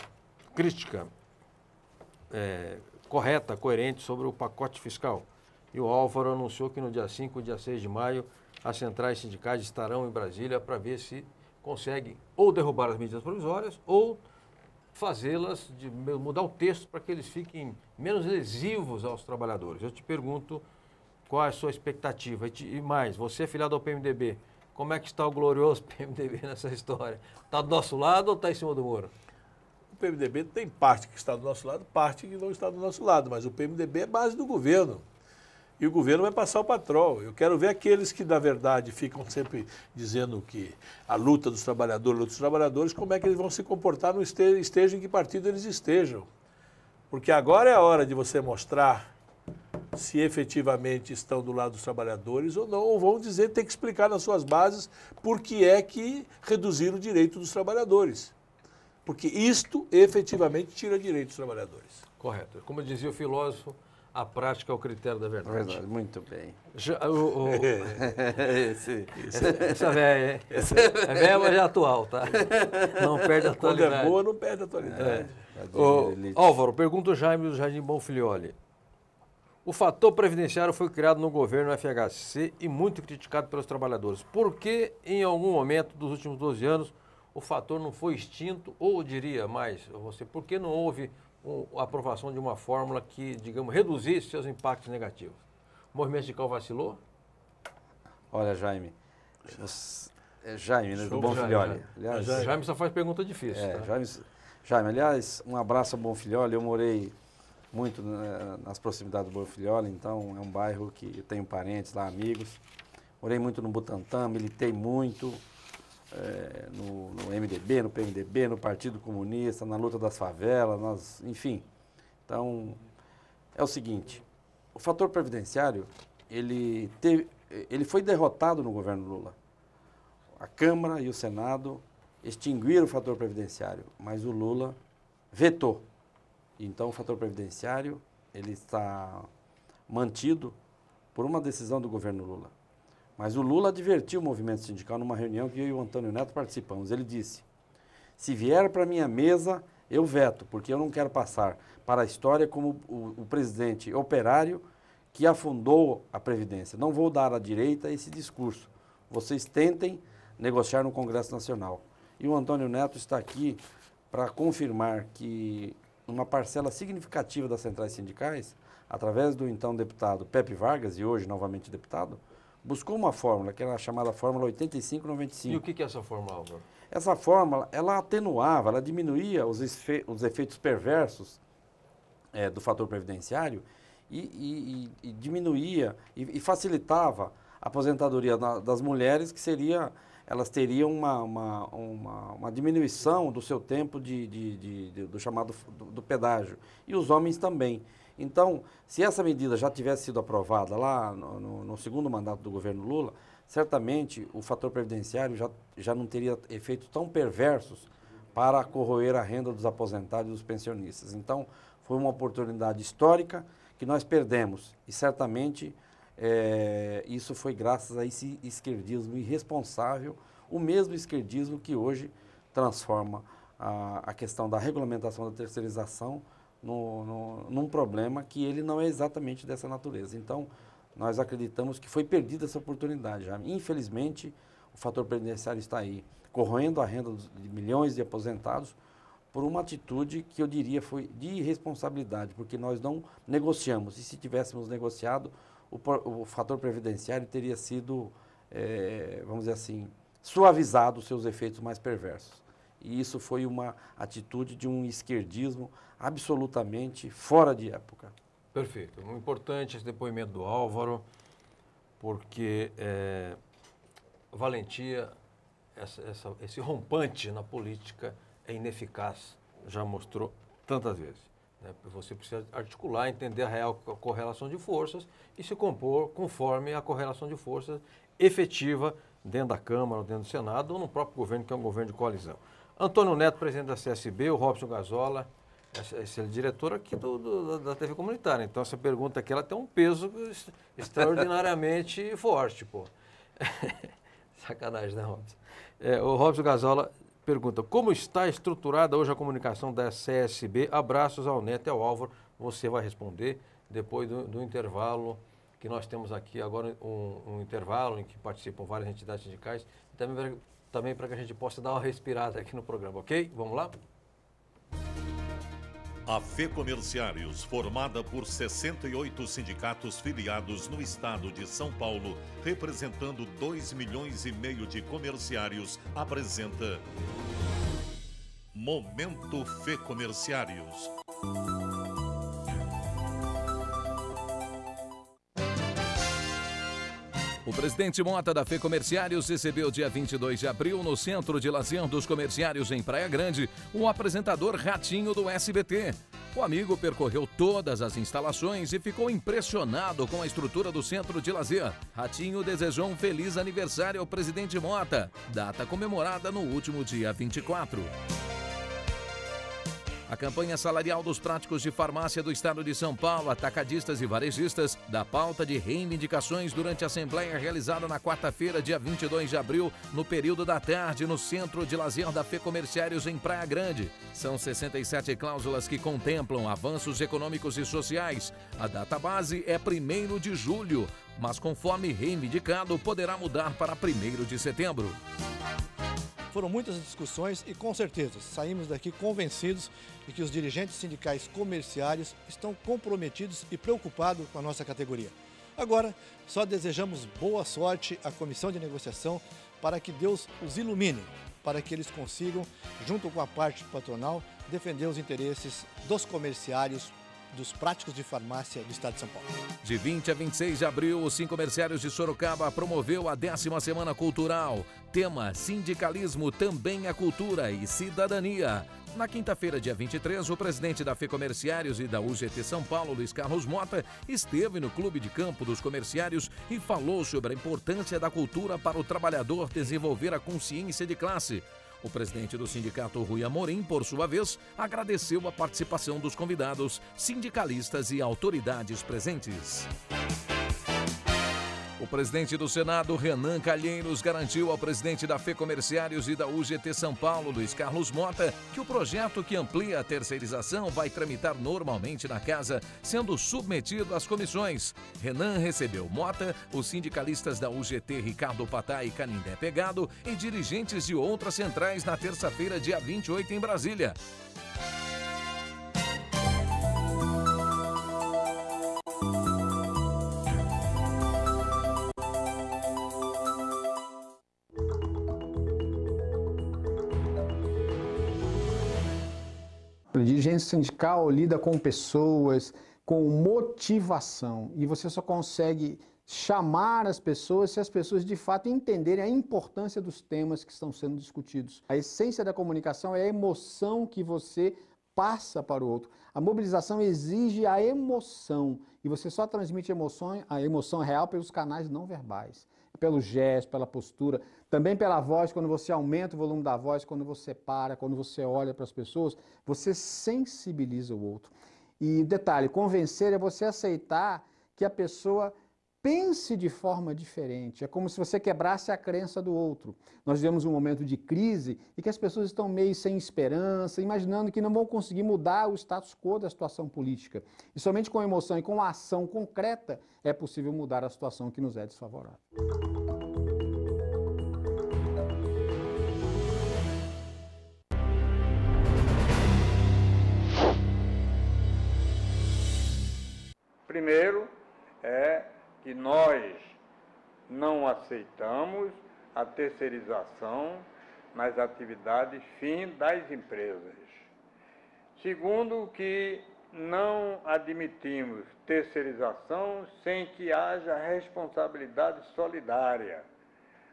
crítica é, correta, coerente sobre o pacote fiscal. E o Álvaro anunciou que no dia 5 e dia 6 de maio as centrais sindicais estarão em Brasília para ver se conseguem ou derrubar as medidas provisórias ou fazê-las, mudar o texto para que eles fiquem menos lesivos aos trabalhadores. Eu te pergunto qual é a sua expectativa. E, te, e mais, você é filiado ao PMDB, como é que está o glorioso PMDB nessa história? Está do nosso lado ou está em cima do muro? PMDB tem parte que está do nosso lado, parte que não está do nosso lado, mas o PMDB é base do governo. E o governo vai passar o patrol. Eu quero ver aqueles que, na verdade, ficam sempre dizendo que a luta dos trabalhadores, luta dos trabalhadores, como é que eles vão se comportar, no este, esteja em que partido eles estejam. Porque agora é a hora de você mostrar se efetivamente estão do lado dos trabalhadores ou não, ou vão dizer, tem que explicar nas suas bases por que é que reduziram o direito dos trabalhadores. Porque isto efetivamente tira direitos dos trabalhadores. Correto. Como dizia o filósofo, a prática é o critério da verdade. Verdade, muito bem. Já, o, o... Esse, essa, essa hein? Essa velha, mas é atual, tá? Não perde a atualidade. Quando é boa, não perde a atualidade. É. O, tá Álvaro, pergunta o Jaime do Jardim Bonfilioli. O fator previdenciário foi criado no governo FHC e muito criticado pelos trabalhadores. Por que, em algum momento dos últimos 12 anos, o fator não foi extinto, ou diria mais, você, por que não houve um, a aprovação de uma fórmula que, digamos, reduzisse seus impactos negativos? O movimento sindical vacilou? Olha, Jaime, é Jaime, né, do Bom Filhole. Jaime. Jaime só faz pergunta difícil. É, tá? Jaime, Jaime, aliás, um abraço ao Bom Filhole. Eu morei muito né, nas proximidades do Bom Filhole, então é um bairro que eu tenho parentes lá, amigos. Morei muito no Butantã, militei muito, é, no, no, MDB, no PMDB, no Partido Comunista, na luta das favelas, nas, enfim. Então, é o seguinte, o fator previdenciário, ele, teve, ele foi derrotado no governo Lula. A Câmara e o Senado extinguiram o fator previdenciário, mas o Lula vetou. Então, o fator previdenciário, ele está mantido por uma decisão do governo Lula. Mas o Lula advertiu o movimento sindical numa reunião que eu e o Antônio Neto participamos. Ele disse: se vier para minha mesa, eu veto, porque eu não quero passar para a história como o, o presidente operário que afundou a Previdência. Não vou dar à direita esse discurso. Vocês tentem negociar no Congresso Nacional. E o Antônio Neto está aqui para confirmar que uma parcela significativa das centrais sindicais, através do então deputado Pepe Vargas, e hoje novamente deputado, buscou uma fórmula, que era chamada fórmula 85-95. E o que, que é essa fórmula, Álvaro? Essa fórmula, ela atenuava, ela diminuía os, efe, os efeitos perversos é, do fator previdenciário e, e, e diminuía e, e, facilitava a aposentadoria na, das mulheres, que seria, elas teriam uma, uma, uma, uma diminuição do seu tempo de, de, de, de do chamado do, do pedágio. E os homens também. Então, se essa medida já tivesse sido aprovada lá no, no, no segundo mandato do governo Lula, certamente o fator previdenciário já, já não teria efeitos tão perversos para corroer a renda dos aposentados e dos pensionistas. Então, foi uma oportunidade histórica que nós perdemos e certamente é, isso foi graças a esse esquerdismo irresponsável, o mesmo esquerdismo que hoje transforma a, a questão da regulamentação da terceirização no, no, num problema que ele não é exatamente dessa natureza. Então, nós acreditamos que foi perdida essa oportunidade. Já. Infelizmente, o fator previdenciário está aí, corroendo a renda de milhões de aposentados por uma atitude que eu diria foi de irresponsabilidade, porque nós não negociamos. E se tivéssemos negociado, o, o fator previdenciário teria sido, é, vamos dizer assim, suavizado os seus efeitos mais perversos. E isso foi uma atitude de um esquerdismo absolutamente fora de época. Perfeito. Um importante é esse depoimento do Álvaro, porque é, valentia, essa, essa, esse rompante na política é ineficaz, já mostrou tantas vezes. Né? Você precisa articular, entender a real correlação de forças e se compor conforme a correlação de forças efetiva dentro da Câmara, dentro do Senado ou no próprio governo, que é um governo de coalizão. Antônio Neto, presidente da CSB, o Robson Gazola, esse é diretor aqui do, do, da TV comunitária. Então, essa pergunta aqui ela tem um peso extraordinariamente forte, pô. Sacanagem, né, Robson? É, o Robson Gazola pergunta: Como está estruturada hoje a comunicação da CSB? Abraços ao Neto e ao Álvaro. Você vai responder depois do, do intervalo que nós temos aqui agora um, um, intervalo em que participam várias entidades sindicais, também, também para que a gente possa dar uma respirada aqui no programa, ok? Vamos lá? A Comerciários, formada por 68 sindicatos filiados no estado de São Paulo, representando 2 milhões e meio de comerciários, apresenta Momento FEComerciários. Música O presidente Mota da Fê Comerciários recebeu dia 22 de abril no Centro de Lazer dos Comerciários em Praia Grande o apresentador Ratinho do SBT. O amigo percorreu todas as instalações e ficou impressionado com a estrutura do centro de lazer. Ratinho desejou um feliz aniversário ao presidente Mota, data comemorada no último dia 24. A campanha salarial dos práticos de farmácia do estado de São Paulo, atacadistas e varejistas, da pauta de reivindicações durante a assembleia realizada na quarta-feira, dia 22 de abril, no período da tarde, no Centro de Lazer da Fê Comerciários, em Praia Grande. São 67 cláusulas que contemplam avanços econômicos e sociais. A data base é 1 de julho, mas conforme reivindicado, poderá mudar para 1 de setembro. Foram muitas discussões e, com certeza, saímos daqui convencidos de que os dirigentes sindicais comerciários estão comprometidos e preocupados com a nossa categoria. Agora, só desejamos boa sorte à comissão de negociação para que Deus os ilumine, para que eles consigam, junto com a parte patronal, defender os interesses dos comerciários dos práticos de farmácia do estado de São Paulo. De 20 a 26 de abril, os cinco merceários de Sorocaba promoveu a décima semana cultural. Tema: sindicalismo também a é cultura e cidadania. Na quinta-feira, dia 23, o presidente da Comerciários e da UGT São Paulo, Luiz Carlos Mota, esteve no Clube de Campo dos Comerciários e falou sobre a importância da cultura para o trabalhador desenvolver a consciência de classe, o presidente do sindicato, Rui Amorim, por sua vez, agradeceu a participação dos convidados, sindicalistas e autoridades presentes. O presidente do Senado, Renan Calheiros, garantiu ao presidente da Fê Comerciários e da UGT São Paulo, Luiz Carlos Mota, que o projeto que amplia a terceirização vai tramitar normalmente na casa, sendo submetido às comissões. Renan recebeu Mota, os sindicalistas da UGT Ricardo Patá e Canindé Pegado e dirigentes de outras centrais na terça-feira, dia 28, em Brasília. dirigência sindical lida com pessoas, com motivação. E você só consegue chamar as pessoas se as pessoas de fato entenderem a importância dos temas que estão sendo discutidos. A essência da comunicação é a emoção que você passa para o outro. A mobilização exige a emoção e você só transmite emoção, a emoção real pelos canais não verbais pelo gesto, pela postura, também pela voz, quando você aumenta o volume da voz, quando você para, quando você olha para as pessoas, você sensibiliza o outro. E detalhe, convencer é você aceitar que a pessoa pense de forma diferente. É como se você quebrasse a crença do outro. Nós vivemos um momento de crise e que as pessoas estão meio sem esperança, imaginando que não vão conseguir mudar o status quo da situação política. E somente com emoção e com ação concreta é possível mudar a situação que nos é desfavorável. Primeiro é que nós não aceitamos a terceirização nas atividades fim das empresas. Segundo, que não admitimos terceirização sem que haja responsabilidade solidária.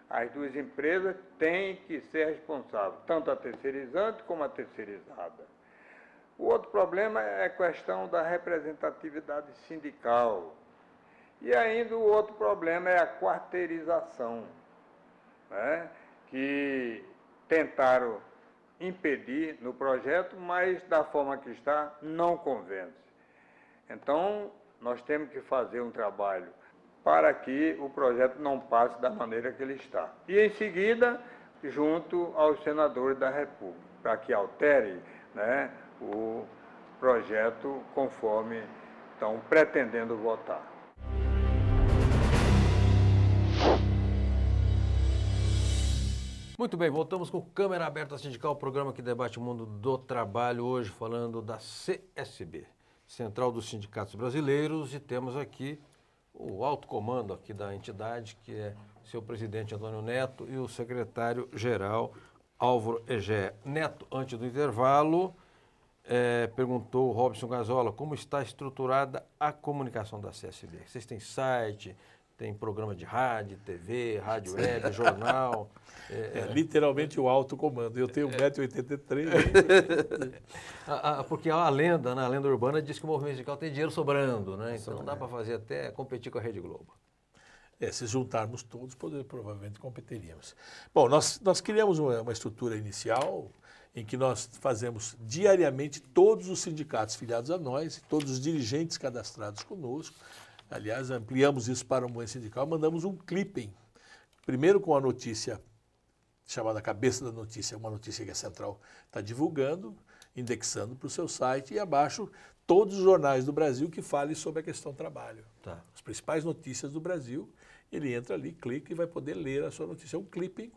As duas empresas têm que ser responsáveis, tanto a terceirizante como a terceirizada. O outro problema é a questão da representatividade sindical e ainda o outro problema é a quarteirização, né? que tentaram impedir no projeto, mas da forma que está, não convence. Então, nós temos que fazer um trabalho para que o projeto não passe da maneira que ele está. E em seguida, junto aos senadores da República, para que altere né, o projeto conforme estão pretendendo votar. Muito bem, voltamos com Câmera Aberta Sindical, o programa que debate o mundo do trabalho, hoje falando da CSB, Central dos Sindicatos Brasileiros, e temos aqui o alto comando aqui da entidade, que é seu presidente Antônio Neto e o secretário-geral Álvaro Egé. Neto, antes do intervalo, é, perguntou o Robson Gazola como está estruturada a comunicação da CSB. Vocês têm site, tem programa de rádio, TV, rádio web, jornal. É, é, literalmente o alto comando. Eu tenho 1,83m. É. porque a lenda, né? a lenda urbana diz que o movimento sindical tem dinheiro sobrando, né? Então Sobre. dá é. para fazer até competir com a Rede Globo. É, se juntarmos todos, poder, provavelmente competiríamos. Bom, nós, nós criamos uma, uma estrutura inicial em que nós fazemos diariamente todos os sindicatos filiados a nós, todos os dirigentes cadastrados conosco, Aliás, ampliamos isso para o movimento sindical, mandamos um clipping. Primeiro com a notícia chamada Cabeça da Notícia, uma notícia que a Central está divulgando, indexando para o seu site, e abaixo todos os jornais do Brasil que falem sobre a questão trabalho. Tá. As principais notícias do Brasil, ele entra ali, clica e vai poder ler a sua notícia. É um clipping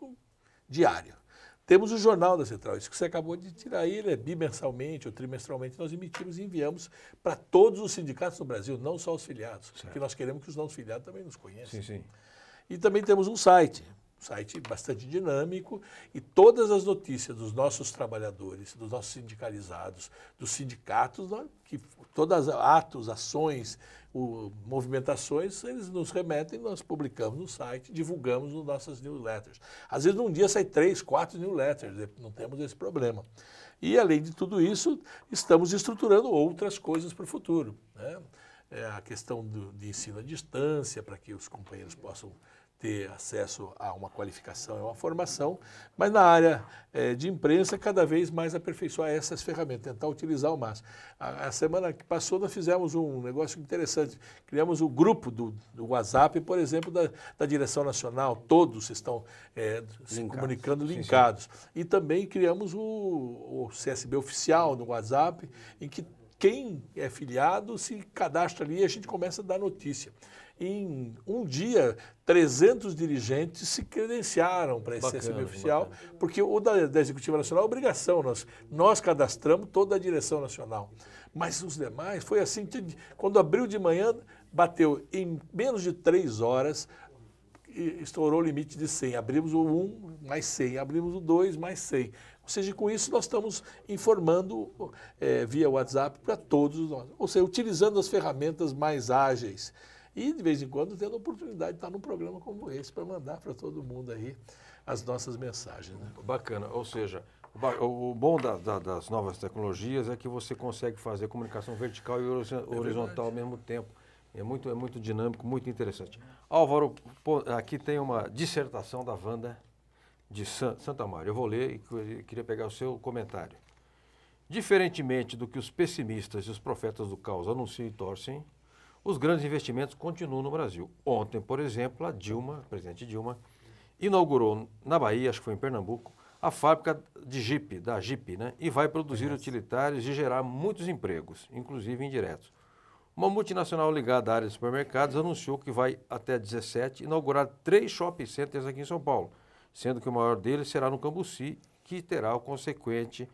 diário. Temos o Jornal da Central, isso que você acabou de tirar aí, ele é bimensalmente ou trimestralmente, nós emitimos e enviamos para todos os sindicatos do Brasil, não só os filiados, certo. que nós queremos que os não filiados também nos conheçam. Sim, sim. E também temos um site, um site bastante dinâmico, e todas as notícias dos nossos trabalhadores, dos nossos sindicalizados, dos sindicatos né, que todas as atos, ações, o, movimentações, eles nos remetem, nós publicamos no site, divulgamos nas nossas newsletters. Às vezes, num dia sai três, quatro newsletters, né? não temos esse problema. E, além de tudo isso, estamos estruturando outras coisas para o futuro. Né? É a questão do, de ensino à distância, para que os companheiros possam ter acesso a uma qualificação e uma formação, mas na área é, de imprensa, cada vez mais aperfeiçoar essas ferramentas, tentar utilizar ao máximo. A, a, semana que passou, nós fizemos um negócio interessante, criamos o um grupo do, do, WhatsApp, por exemplo, da, da direção nacional, todos estão é, se comunicando linkados. Sim, sim. E também criamos o, o CSB oficial no WhatsApp, em que quem é filiado se cadastra ali e a gente começa a dar notícia. Em um dia, 300 dirigentes se credenciaram para esse bacana, CCB oficial, bacana. porque o da, da, Executiva Nacional é obrigação, nós, nós cadastramos toda a direção nacional. Mas os demais, foi assim, quando abriu de manhã, bateu em menos de três horas estourou o limite de 100. Abrimos o 1 mais 100, abrimos o 2 mais 100. Ou seja, com isso nós estamos informando é, via WhatsApp para todos nós. Ou seja, utilizando as ferramentas mais ágeis. E de vez em quando tendo a oportunidade de estar num programa como esse para mandar para todo mundo aí as nossas mensagens. Né? Bacana. Ou seja, o bom da, da, das novas tecnologias é que você consegue fazer comunicação vertical e é horizontal é ao mesmo tempo. É muito, é muito dinâmico, muito interessante. Álvaro, aqui tem uma dissertação da Wanda de Santa Maria. Eu vou ler e queria pegar o seu comentário. Diferentemente do que os pessimistas e os profetas do caos anunciam e torcem, os grandes investimentos continuam no Brasil. Ontem, por exemplo, a Dilma, a presidente Dilma, inaugurou na Bahia, acho que foi em Pernambuco, a fábrica de Jeep, da Jeep, né? E vai produzir utilitários e gerar muitos empregos, inclusive indiretos. Uma multinacional ligada à área de supermercados anunciou que vai até 17 inaugurar três shopping centers aqui em São Paulo, sendo que o maior deles será no Cambuci, que terá o consequente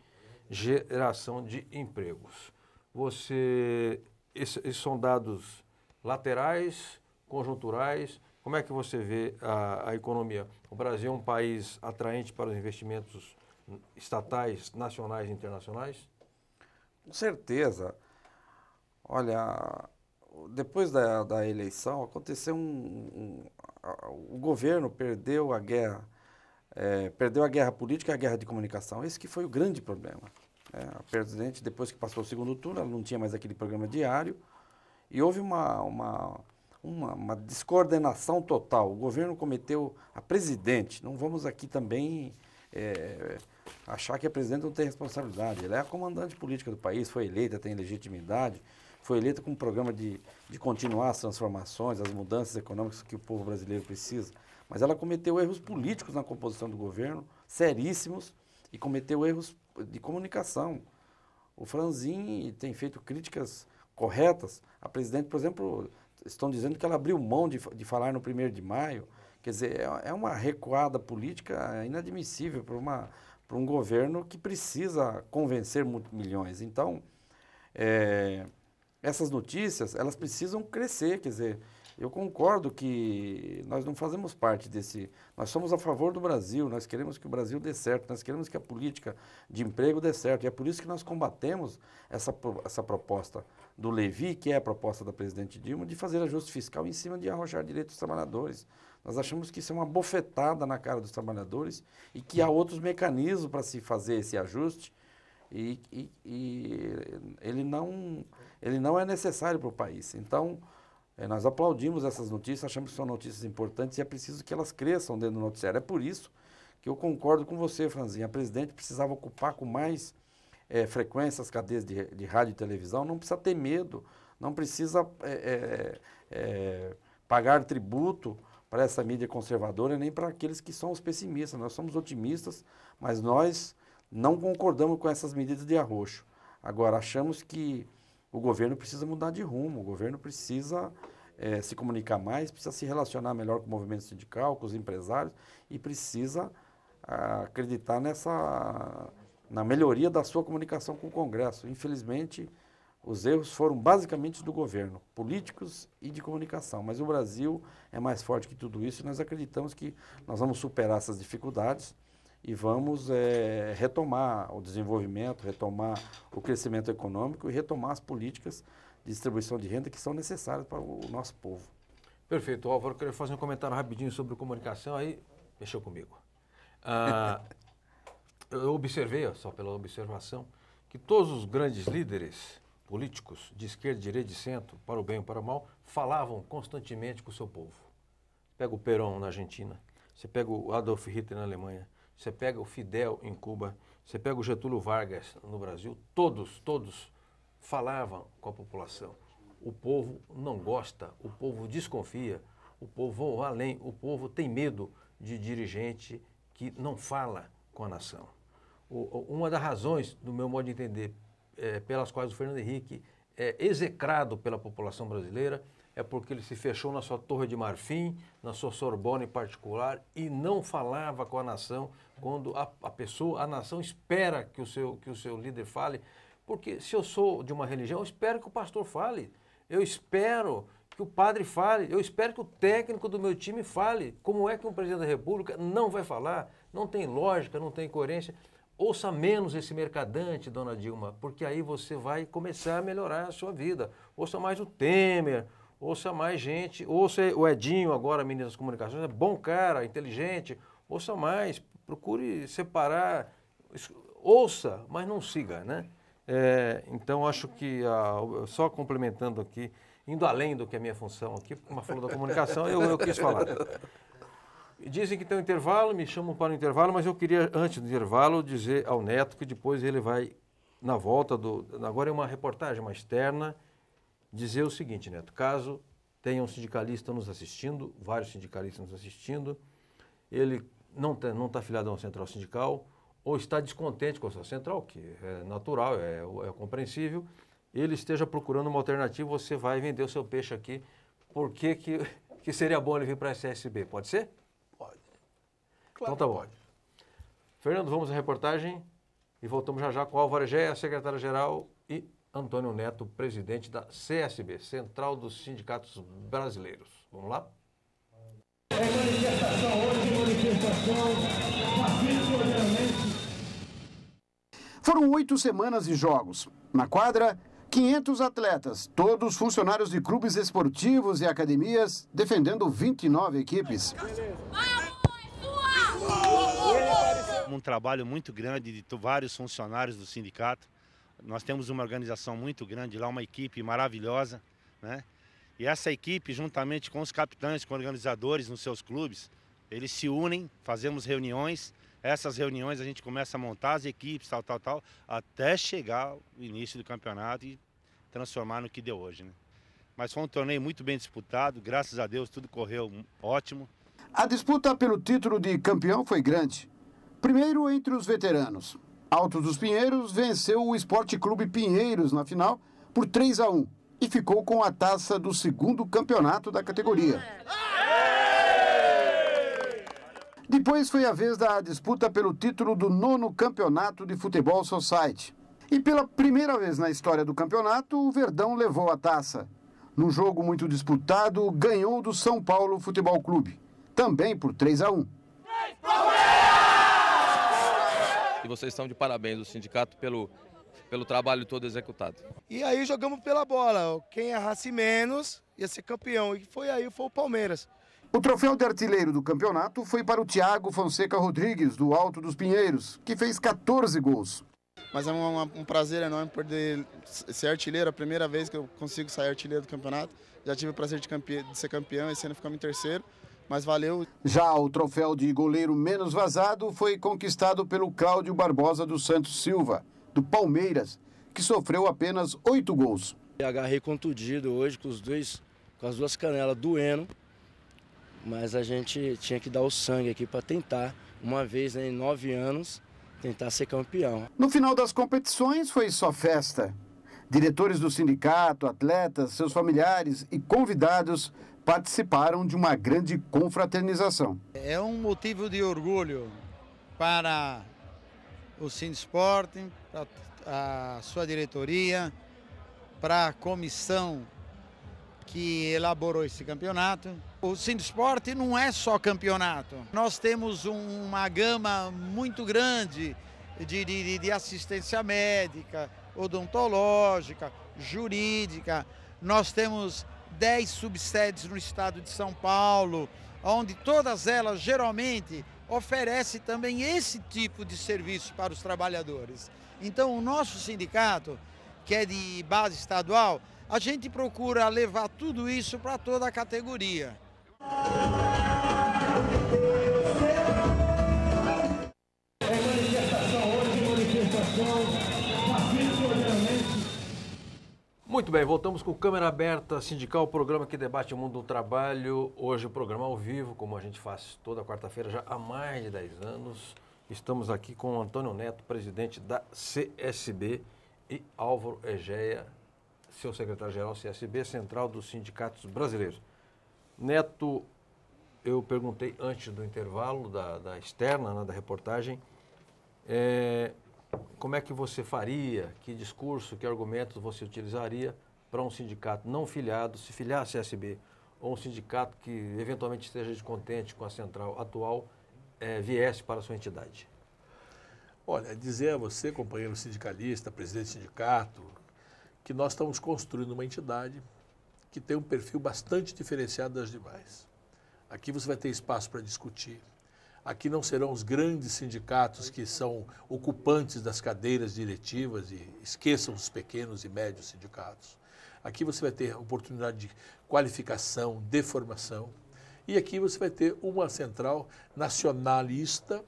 geração de empregos. Você, esses são dados laterais, conjunturais. Como é que você vê a, a economia? O Brasil é um país atraente para os investimentos estatais, nacionais e internacionais? Com certeza. Olha, depois da, da eleição aconteceu um, um, O governo perdeu a guerra, é, perdeu a guerra política e a guerra de comunicação. Esse que foi o grande problema. É, né? a presidente, depois que passou o segundo turno, ela não tinha mais aquele programa diário e houve uma, uma, uma, uma descoordenação total. O governo cometeu, a presidente, não vamos aqui também é, achar que a presidente não tem responsabilidade. Ela é a comandante política do país, foi eleita, tem legitimidade foi eleita com um programa de, de continuar as transformações, as mudanças econômicas que o povo brasileiro precisa, mas ela cometeu erros políticos na composição do governo, seríssimos, e cometeu erros de comunicação. O Franzin tem feito críticas corretas. A presidente, por exemplo, estão dizendo que ela abriu mão de, de falar no 1 de maio. Quer dizer, é, é, uma recuada política inadmissível para uma para um governo que precisa convencer milhões. Então, é, essas notícias, elas precisam crescer, quer dizer, eu concordo que nós não fazemos parte desse. Nós somos a favor do Brasil, nós queremos que o Brasil dê certo, nós queremos que a política de emprego dê certo. E é por isso que nós combatemos essa, essa proposta do Levi, que é a proposta da presidente Dilma, de fazer ajuste fiscal em cima de arrochar direitos dos trabalhadores. Nós achamos que isso é uma bofetada na cara dos trabalhadores e que há outros mecanismos para se fazer esse ajuste e, e, e ele, não, ele não é necessário para o país. Então, é, nós aplaudimos essas notícias, achamos que são notícias importantes e é preciso que elas cresçam dentro do noticiário. É por isso que eu concordo com você, Franzinha. A presidente precisava ocupar com mais é, frequência as cadeias de, de rádio e televisão, não precisa ter medo, não precisa é, é, pagar tributo para essa mídia conservadora, nem para aqueles que são os pessimistas. Nós somos otimistas, mas nós não concordamos com essas medidas de arroxo. Agora, achamos que o governo precisa mudar de rumo, o governo precisa eh, se comunicar mais, precisa se relacionar melhor com o movimento sindical, com os empresários e precisa ah, acreditar nessa na melhoria da sua comunicação com o Congresso. Infelizmente, os erros foram basicamente do governo, políticos e de comunicação. Mas o Brasil é mais forte que tudo isso e nós acreditamos que nós vamos superar essas dificuldades e vamos é, retomar o desenvolvimento, retomar o crescimento econômico e retomar as políticas de distribuição de renda que são necessárias para o nosso povo. Perfeito. Álvaro, eu queria fazer um comentário rapidinho sobre comunicação, aí mexeu comigo. Ah, eu observei, só pela observação, que todos os grandes líderes políticos, de esquerda, direita centro, para o bem ou para o mal, falavam constantemente com o seu povo. Pega o Perón na Argentina, você pega o Adolf Hitler na Alemanha, você pega o Fidel em Cuba, você pega o Getúlio Vargas no Brasil, todos, todos falavam com a população. O povo não gosta, o povo desconfia, o povo além, o povo tem medo de dirigente que não fala com a nação. O, uma das razões, do meu modo de entender, é, pelas quais o Fernando Henrique é execrado pela população brasileira é porque ele se fechou na sua Torre de Marfim, na sua Sorbonne em particular, e não falava com a nação quando a, a pessoa, a nação espera que o, seu, que o seu líder fale. Porque se eu sou de uma religião, eu espero que o pastor fale, eu espero que o padre fale, eu espero que o técnico do meu time fale. Como é que um presidente da República não vai falar? Não tem lógica, não tem coerência. Ouça menos esse mercadante, dona Dilma, porque aí você vai começar a melhorar a sua vida. Ouça mais o Temer, ouça mais gente, ouça o Edinho agora, ministro das comunicações, é bom cara, inteligente, ouça mais, procure separar, ouça, mas não siga, né? É, então, acho que, a, só complementando aqui, indo além do que é minha função aqui, uma falou da comunicação, eu, eu quis falar. Dizem que tem um intervalo, me chamam para o um intervalo, mas eu queria, antes do intervalo, dizer ao Neto que depois ele vai, na volta do. Agora é uma reportagem, uma externa, dizer o seguinte, Neto, caso tenha um sindicalista nos assistindo, vários sindicalistas nos assistindo, ele não está não tá afiliado a uma central sindical ou está descontente com a sua central, que é natural, é, é compreensível, ele esteja procurando uma alternativa, você vai vender o seu peixe aqui. Por que, que, seria bom ele vir para a SSB? Pode ser? Pode. Então claro então tá bom. Pode. Fernando, vamos à reportagem e voltamos já já com a Alvarejé, a secretária-geral e Antônio Neto, presidente da CSB, Central dos Sindicatos Brasileiros. Vamos lá? É manifestação hoje, manifestação Foram oito semanas de jogos. Na quadra, 500 atletas, todos funcionários de clubes esportivos e academias, defendendo 29 equipes. Um trabalho muito grande de vários funcionários do sindicato nós temos uma organização muito grande lá, uma equipe maravilhosa, né? E essa equipe, juntamente com os capitães, com organizadores nos seus clubes, eles se unem, fazemos reuniões. Essas reuniões a gente começa a montar as equipes, tal, tal, tal, até chegar o início do campeonato e transformar no que deu hoje, né? Mas foi um torneio muito bem disputado, graças a Deus tudo correu ótimo. A disputa pelo título de campeão foi grande. Primeiro entre os veteranos, Altos dos Pinheiros venceu o Esporte Clube Pinheiros na final por 3 a 1 e ficou com a taça do segundo campeonato da categoria. Depois foi a vez da disputa pelo título do nono campeonato de futebol society. E pela primeira vez na história do campeonato, o Verdão levou a taça. Num jogo muito disputado, ganhou do São Paulo Futebol Clube, também por 3 a 1 vocês estão de parabéns, o sindicato, pelo, pelo trabalho todo executado. E aí jogamos pela bola. Quem errasse menos ia ser campeão. E foi aí, foi o Palmeiras. O troféu de artilheiro do campeonato foi para o Thiago Fonseca Rodrigues, do Alto dos Pinheiros, que fez 14 gols. Mas é um, um prazer enorme poder ser artilheiro, a primeira vez que eu consigo sair artilheiro do campeonato. Já tive o prazer de, campe... de ser campeão, esse ano ficamos em terceiro mas valeu. Já o troféu de goleiro menos vazado foi conquistado pelo Cláudio Barbosa do Santos Silva, do Palmeiras, que sofreu apenas oito gols. Eu agarrei contundido hoje com, os dois, com as duas canelas doendo, mas a gente tinha que dar o sangue aqui para tentar, uma vez né, em nove anos, tentar ser campeão. No final das competições foi só festa. Diretores do sindicato, atletas, seus familiares e convidados participaram de uma grande confraternização. É um motivo de orgulho para o Sindisport, para a sua diretoria, para a comissão que elaborou esse campeonato. O Sindisport não é só campeonato. Nós temos uma gama muito grande de, de, de assistência médica, odontológica, jurídica. Nós temos 10 subsedes no estado de São Paulo, onde todas elas geralmente oferecem também esse tipo de serviço para os trabalhadores. Então, o nosso sindicato, que é de base estadual, a gente procura levar tudo isso para toda a categoria. Muito bem, voltamos com Câmera Aberta Sindical, o programa que debate o mundo do trabalho. Hoje o programa ao vivo, como a gente faz toda quarta-feira já há mais de 10 anos. Estamos aqui com o Antônio Neto, presidente da CSB, e Álvaro Egeia, seu secretário-geral CSB, central dos sindicatos brasileiros. Neto, eu perguntei antes do intervalo da, da externa, né, da reportagem, é, como é que você faria, que discurso, que argumentos você utilizaria para um sindicato não filiado, se filiar a CSB, ou um sindicato que eventualmente esteja descontente com a central atual, é, viesse para a sua entidade? Olha, dizer a você, companheiro sindicalista, presidente do sindicato, que nós estamos construindo uma entidade que tem um perfil bastante diferenciado das demais. Aqui você vai ter espaço para discutir, Aqui não serão os grandes sindicatos que são ocupantes das cadeiras diretivas e esqueçam os pequenos e médios sindicatos. Aqui você vai ter oportunidade de qualificação, de formação. E aqui você vai ter uma central nacionalista,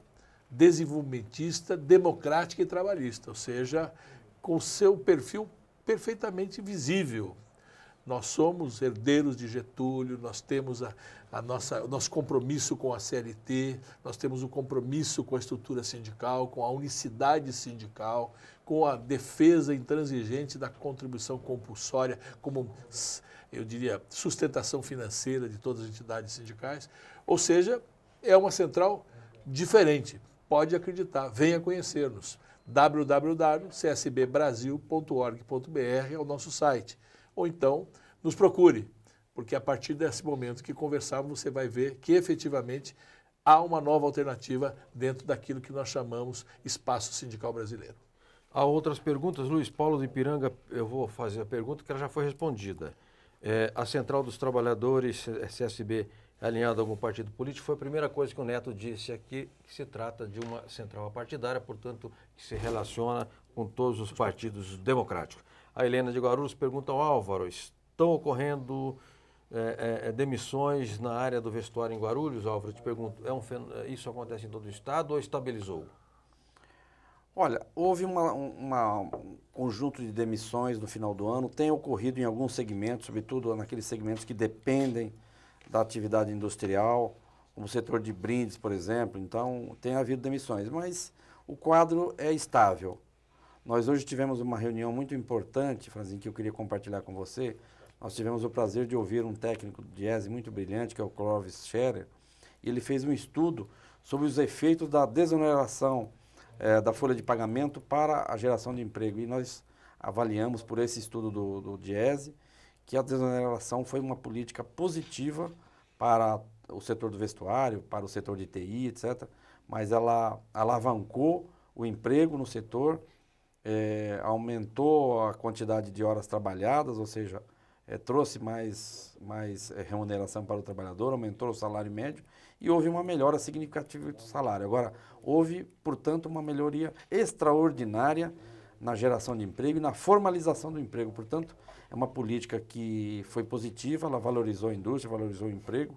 desenvolvimentista, democrática e trabalhista, ou seja, com seu perfil perfeitamente visível nós somos herdeiros de Getúlio, nós temos a, a nossa, o nosso compromisso com a CLT, nós temos o um compromisso com a estrutura sindical, com a unicidade sindical, com a defesa intransigente da contribuição compulsória como, eu diria, sustentação financeira de todas as entidades sindicais. Ou seja, é uma central diferente. Pode acreditar, venha conhecer-nos. www.csbbrasil.org.br é o nosso site. Ou então, nos procure, porque a partir desse momento que conversarmos, você vai ver que efetivamente há uma nova alternativa dentro daquilo que nós chamamos espaço sindical brasileiro. Há outras perguntas, Luiz Paulo do Ipiranga, eu vou fazer a pergunta que ela já foi respondida. É, a Central dos Trabalhadores, CSB, alinhada a algum partido político, foi a primeira coisa que o Neto disse aqui, que se trata de uma central partidária, portanto, que se relaciona com todos os partidos democráticos. A Helena de Guarulhos pergunta ao Álvaro, estão ocorrendo é, é, é, demissões na área do vestuário em Guarulhos, Álvaro? Eu te pergunto, é um, é, isso acontece em todo o estado ou estabilizou? Olha, houve uma, uma, um conjunto de demissões no final do ano, tem ocorrido em alguns segmentos, sobretudo naqueles segmentos que dependem da atividade industrial, como o setor de brindes, por exemplo. Então, tem havido demissões, mas o quadro é estável. Nós hoje tivemos uma reunião muito importante, Franzinho, que eu queria compartilhar com você, nós tivemos o prazer de ouvir um técnico de ESE muito brilhante, que é o Clovis Scherer, e ele fez um estudo sobre os efeitos da desoneração eh, da folha de pagamento para a geração de emprego. E nós avaliamos por esse estudo do, do DIESE que a desoneração foi uma política positiva para o setor do vestuário, para o setor de TI, etc. Mas ela alavancou o emprego no setor, eh, aumentou a quantidade de horas trabalhadas, ou seja, é, trouxe mais, mais é, remuneração para o trabalhador, aumentou o salário médio e houve uma melhora significativa do salário. Agora, houve, portanto, uma melhoria extraordinária na geração de emprego e na formalização do emprego. Portanto, é uma política que foi positiva, ela valorizou a indústria, valorizou o emprego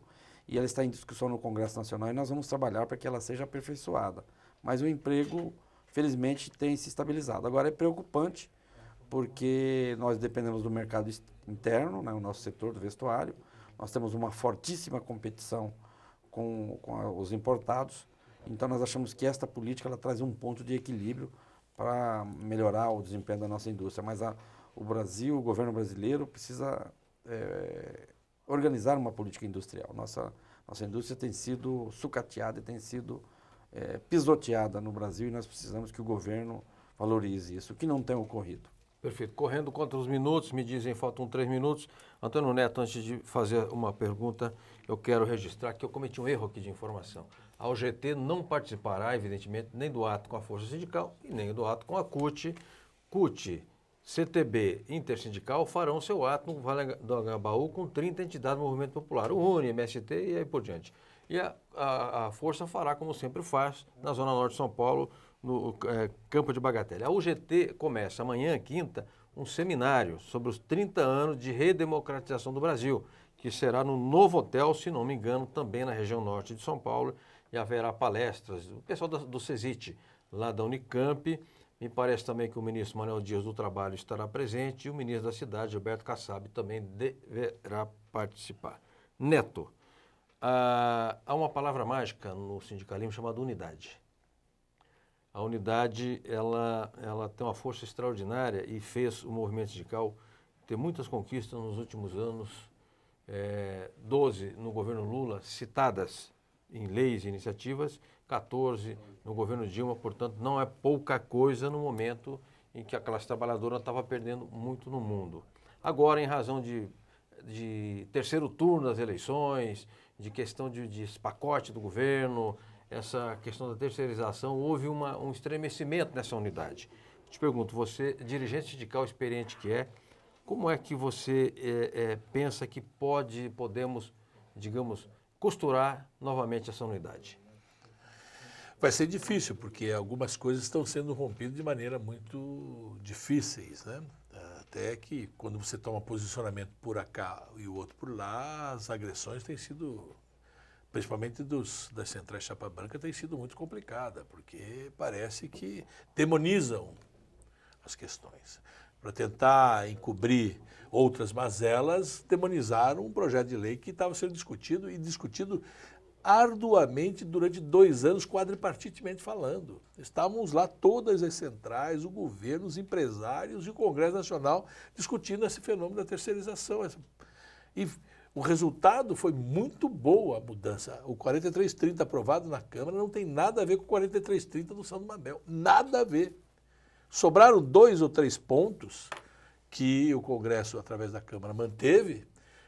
e ela está em discussão no Congresso Nacional e nós vamos trabalhar para que ela seja aperfeiçoada. Mas o emprego, felizmente, tem se estabilizado. Agora, é preocupante porque nós dependemos do mercado externo interno, né, o nosso setor do vestuário. Nós temos uma fortíssima competição com, com a, os importados. Então, nós achamos que esta política ela traz um ponto de equilíbrio para melhorar o desempenho da nossa indústria. Mas a, o Brasil, o governo brasileiro, precisa é, organizar uma política industrial. Nossa, nossa indústria tem sido sucateada e tem sido é, pisoteada no Brasil e nós precisamos que o governo valorize isso, o que não tem ocorrido. Perfeito. Correndo contra os minutos, me dizem, faltam três minutos. Antônio Neto, antes de fazer uma pergunta, eu quero registrar que eu cometi um erro aqui de informação. A UGT não participará, evidentemente, nem do ato com a Força Sindical e nem do ato com a CUT. CUT, CTB Intersindical farão seu ato no Vale do Agabaú com 30 entidades do movimento popular, o UNI, MST e aí por diante. E a, a, a Força fará, como sempre faz, na Zona Norte de São Paulo, no é, Campo de Bagatela. A UGT começa amanhã, quinta, um seminário sobre os 30 anos de redemocratização do Brasil, que será no novo hotel, se não me engano, também na região norte de São Paulo, e haverá palestras. O pessoal do, do CESIT, lá da Unicamp, me parece também que o ministro Manuel Dias do Trabalho estará presente e o ministro da Cidade, Gilberto Kassab, também deverá participar. Neto, ah, há uma palavra mágica no sindicalismo chamada unidade a unidade ela, ela tem uma força extraordinária e fez o movimento sindical ter muitas conquistas nos últimos anos, é, eh, 12 no governo Lula, citadas em leis e iniciativas, 14 no governo Dilma, portanto, não é pouca coisa no momento em que a classe trabalhadora estava perdendo muito no mundo. Agora, em razão de, de terceiro turno das eleições, de questão de, de pacote do governo, essa questão da terceirização, houve uma, um estremecimento nessa unidade. Te pergunto, você, dirigente sindical experiente que é, como é que você é, é, pensa que pode, podemos, digamos, costurar novamente essa unidade? Vai ser difícil, porque algumas coisas estão sendo rompidas de maneira muito difíceis, né? Até que quando você toma posicionamento por acá e o outro por lá, as agressões têm sido principalmente dos, das centrais chapa branca, tem sido muito complicada, porque parece que demonizam as questões. Para tentar encobrir outras mazelas, demonizaram um projeto de lei que estava sendo discutido e discutido arduamente durante dois anos, quadripartitamente falando. Estávamos lá todas as centrais, o governo, os empresários e o Congresso Nacional discutindo esse fenômeno da terceirização. E o resultado foi muito boa a mudança. O 4330 aprovado na Câmara não tem nada a ver com o 4330 do Santo Mabel. Nada a ver. Sobraram dois ou três pontos que o Congresso, através da Câmara, manteve,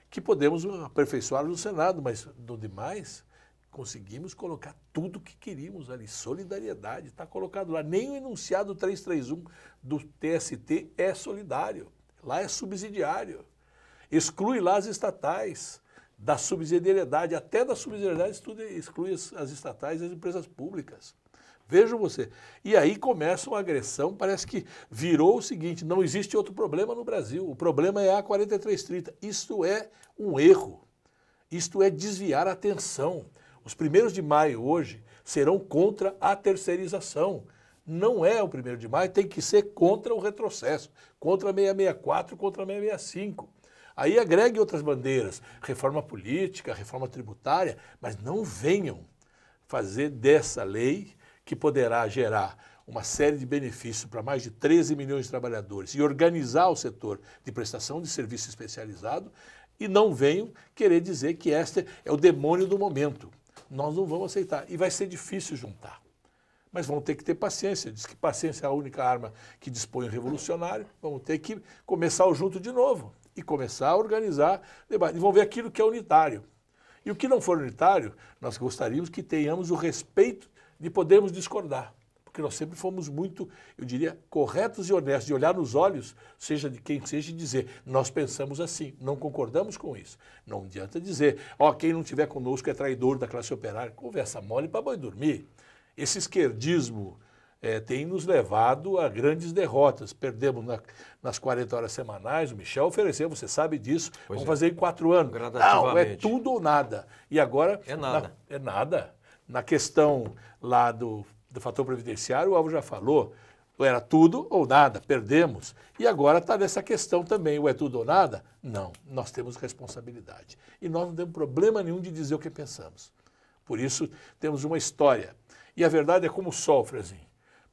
que podemos aperfeiçoar no Senado, mas no demais, conseguimos colocar tudo que queríamos ali. Solidariedade está colocado lá. Nem o enunciado 331 do TST é solidário. Lá é subsidiário exclui lá as estatais da subsidiariedade, até da subsidiariedade tudo exclui as, as estatais e as empresas públicas. Vejam você. E aí começa uma agressão, parece que virou o seguinte, não existe outro problema no Brasil, o problema é a 4330. Isto é um erro, isto é desviar a atenção. Os primeiros de maio hoje serão contra a terceirização. Não é o primeiro de maio, tem que ser contra o retrocesso, contra a 664, contra a 665. Aí agregue outras bandeiras, reforma política, reforma tributária, mas não venham fazer dessa lei que poderá gerar uma série de benefícios para mais de 13 milhões de trabalhadores e organizar o setor de prestação de serviço especializado e não venham querer dizer que este é o demônio do momento. Nós não vamos aceitar e vai ser difícil juntar. Mas vão ter que ter paciência. Diz que paciência é a única arma que dispõe o revolucionário. Vamos ter que começar o junto de novo e começar a organizar debates, desenvolver aquilo que é unitário. E o que não for unitário, nós gostaríamos que tenhamos o respeito de podermos discordar, porque nós sempre fomos muito, eu diria, corretos e honestos, de olhar nos olhos, seja de quem seja, e dizer: nós pensamos assim, não concordamos com isso. Não adianta dizer: ó, oh, quem não tiver conosco é traidor da classe operária. Conversa mole para boi dormir. Esse esquerdismo é, tem nos levado a grandes derrotas. Perdemos na, nas 40 horas semanais, o Michel ofereceu, você sabe disso, pois vamos é. fazer em quatro anos. Não, é tudo ou nada. E agora. É nada. Na, é nada. Na questão lá do, do fator previdenciário, o Alvo já falou. Era tudo ou nada, perdemos. E agora está nessa questão também, o é tudo ou nada? Não, nós temos responsabilidade. E nós não temos problema nenhum de dizer o que pensamos. Por isso, temos uma história. E a verdade é como o sol, Frezinho. Assim.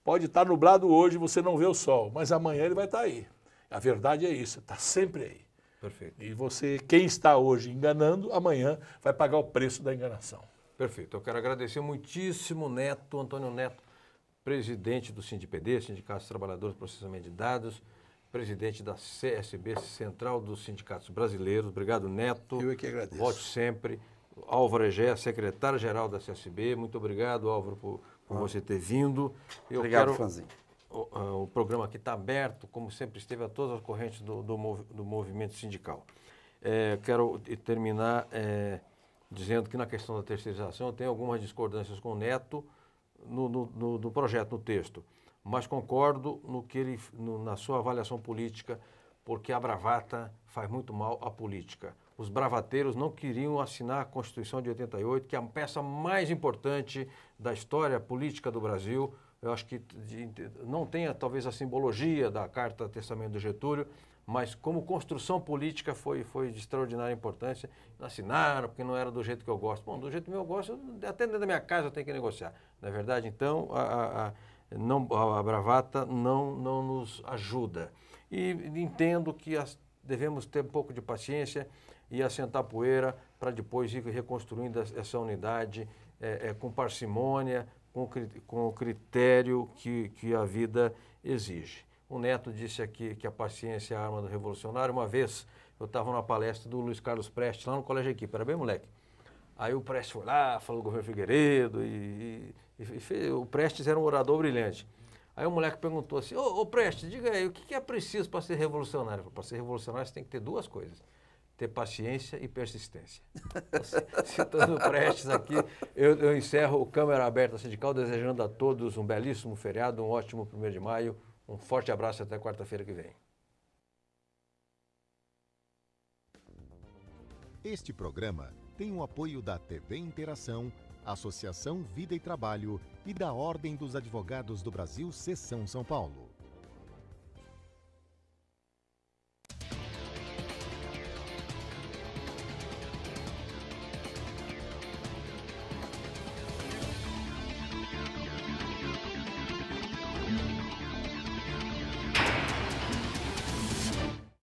Pode estar nublado hoje, você não vê o sol, mas amanhã ele vai estar aí. A verdade é isso, está sempre aí. Perfeito. E você, quem está hoje enganando, amanhã vai pagar o preço da enganação. Perfeito. Eu quero agradecer muitíssimo Neto, Antônio Neto, presidente do Sindipd, Sindicato dos Trabalhadores do Processamento de Dados, presidente da CSB Central dos Sindicatos Brasileiros. Obrigado, Neto. Eu é que agradeço. Volte sempre. Álvaro Egé, secretário-geral da CSB. Muito obrigado, Álvaro, por por ah. você ter vindo. Eu Obrigado, quero... Franzinho. O, ah, o, programa aqui está aberto, como sempre esteve, a todas as correntes do, do, mov, do movimento sindical. É, quero terminar é, dizendo que na questão da terceirização tem algumas discordâncias com o Neto no, no, no, no projeto, no texto, mas concordo no que ele, no, na sua avaliação política, porque a bravata faz muito mal à política os bravateiros não queriam assinar a Constituição de 88, que é a peça mais importante da história política do Brasil. Eu acho que não tenha talvez a simbologia da Carta Testamento do Getúlio, mas como construção política foi, foi de extraordinária importância. Assinaram, porque não era do jeito que eu gosto. Bom, do jeito que eu gosto, até dentro da minha casa eu tenho que negociar. Na é verdade, então, a, a, não, a bravata não, não nos ajuda. E entendo que as, devemos ter um pouco de paciência e assentar poeira para depois ir reconstruindo essa unidade é, é, com parcimônia, com, com o critério que, que a vida exige. O Neto disse aqui que a paciência é a arma do revolucionário. Uma vez eu estava numa palestra do Luiz Carlos Prestes, lá no colégio aqui, era bem moleque. Aí o Prestes foi lá, falou do governo Figueiredo, e, e, e fez, o Prestes era um orador brilhante. Aí o moleque perguntou assim: Ô, ô Prestes, diga aí, o que é preciso para ser revolucionário? Para ser revolucionário você tem que ter duas coisas: ter paciência e persistência. Citando Prestes aqui, eu, eu, encerro o Câmara Aberta Sindical desejando a todos um belíssimo feriado, um ótimo 1 de maio, um forte abraço até quarta-feira que vem. Este programa tem o apoio da TV Interação, Associação Vida e Trabalho e da Ordem dos Advogados do Brasil, Seção São Paulo.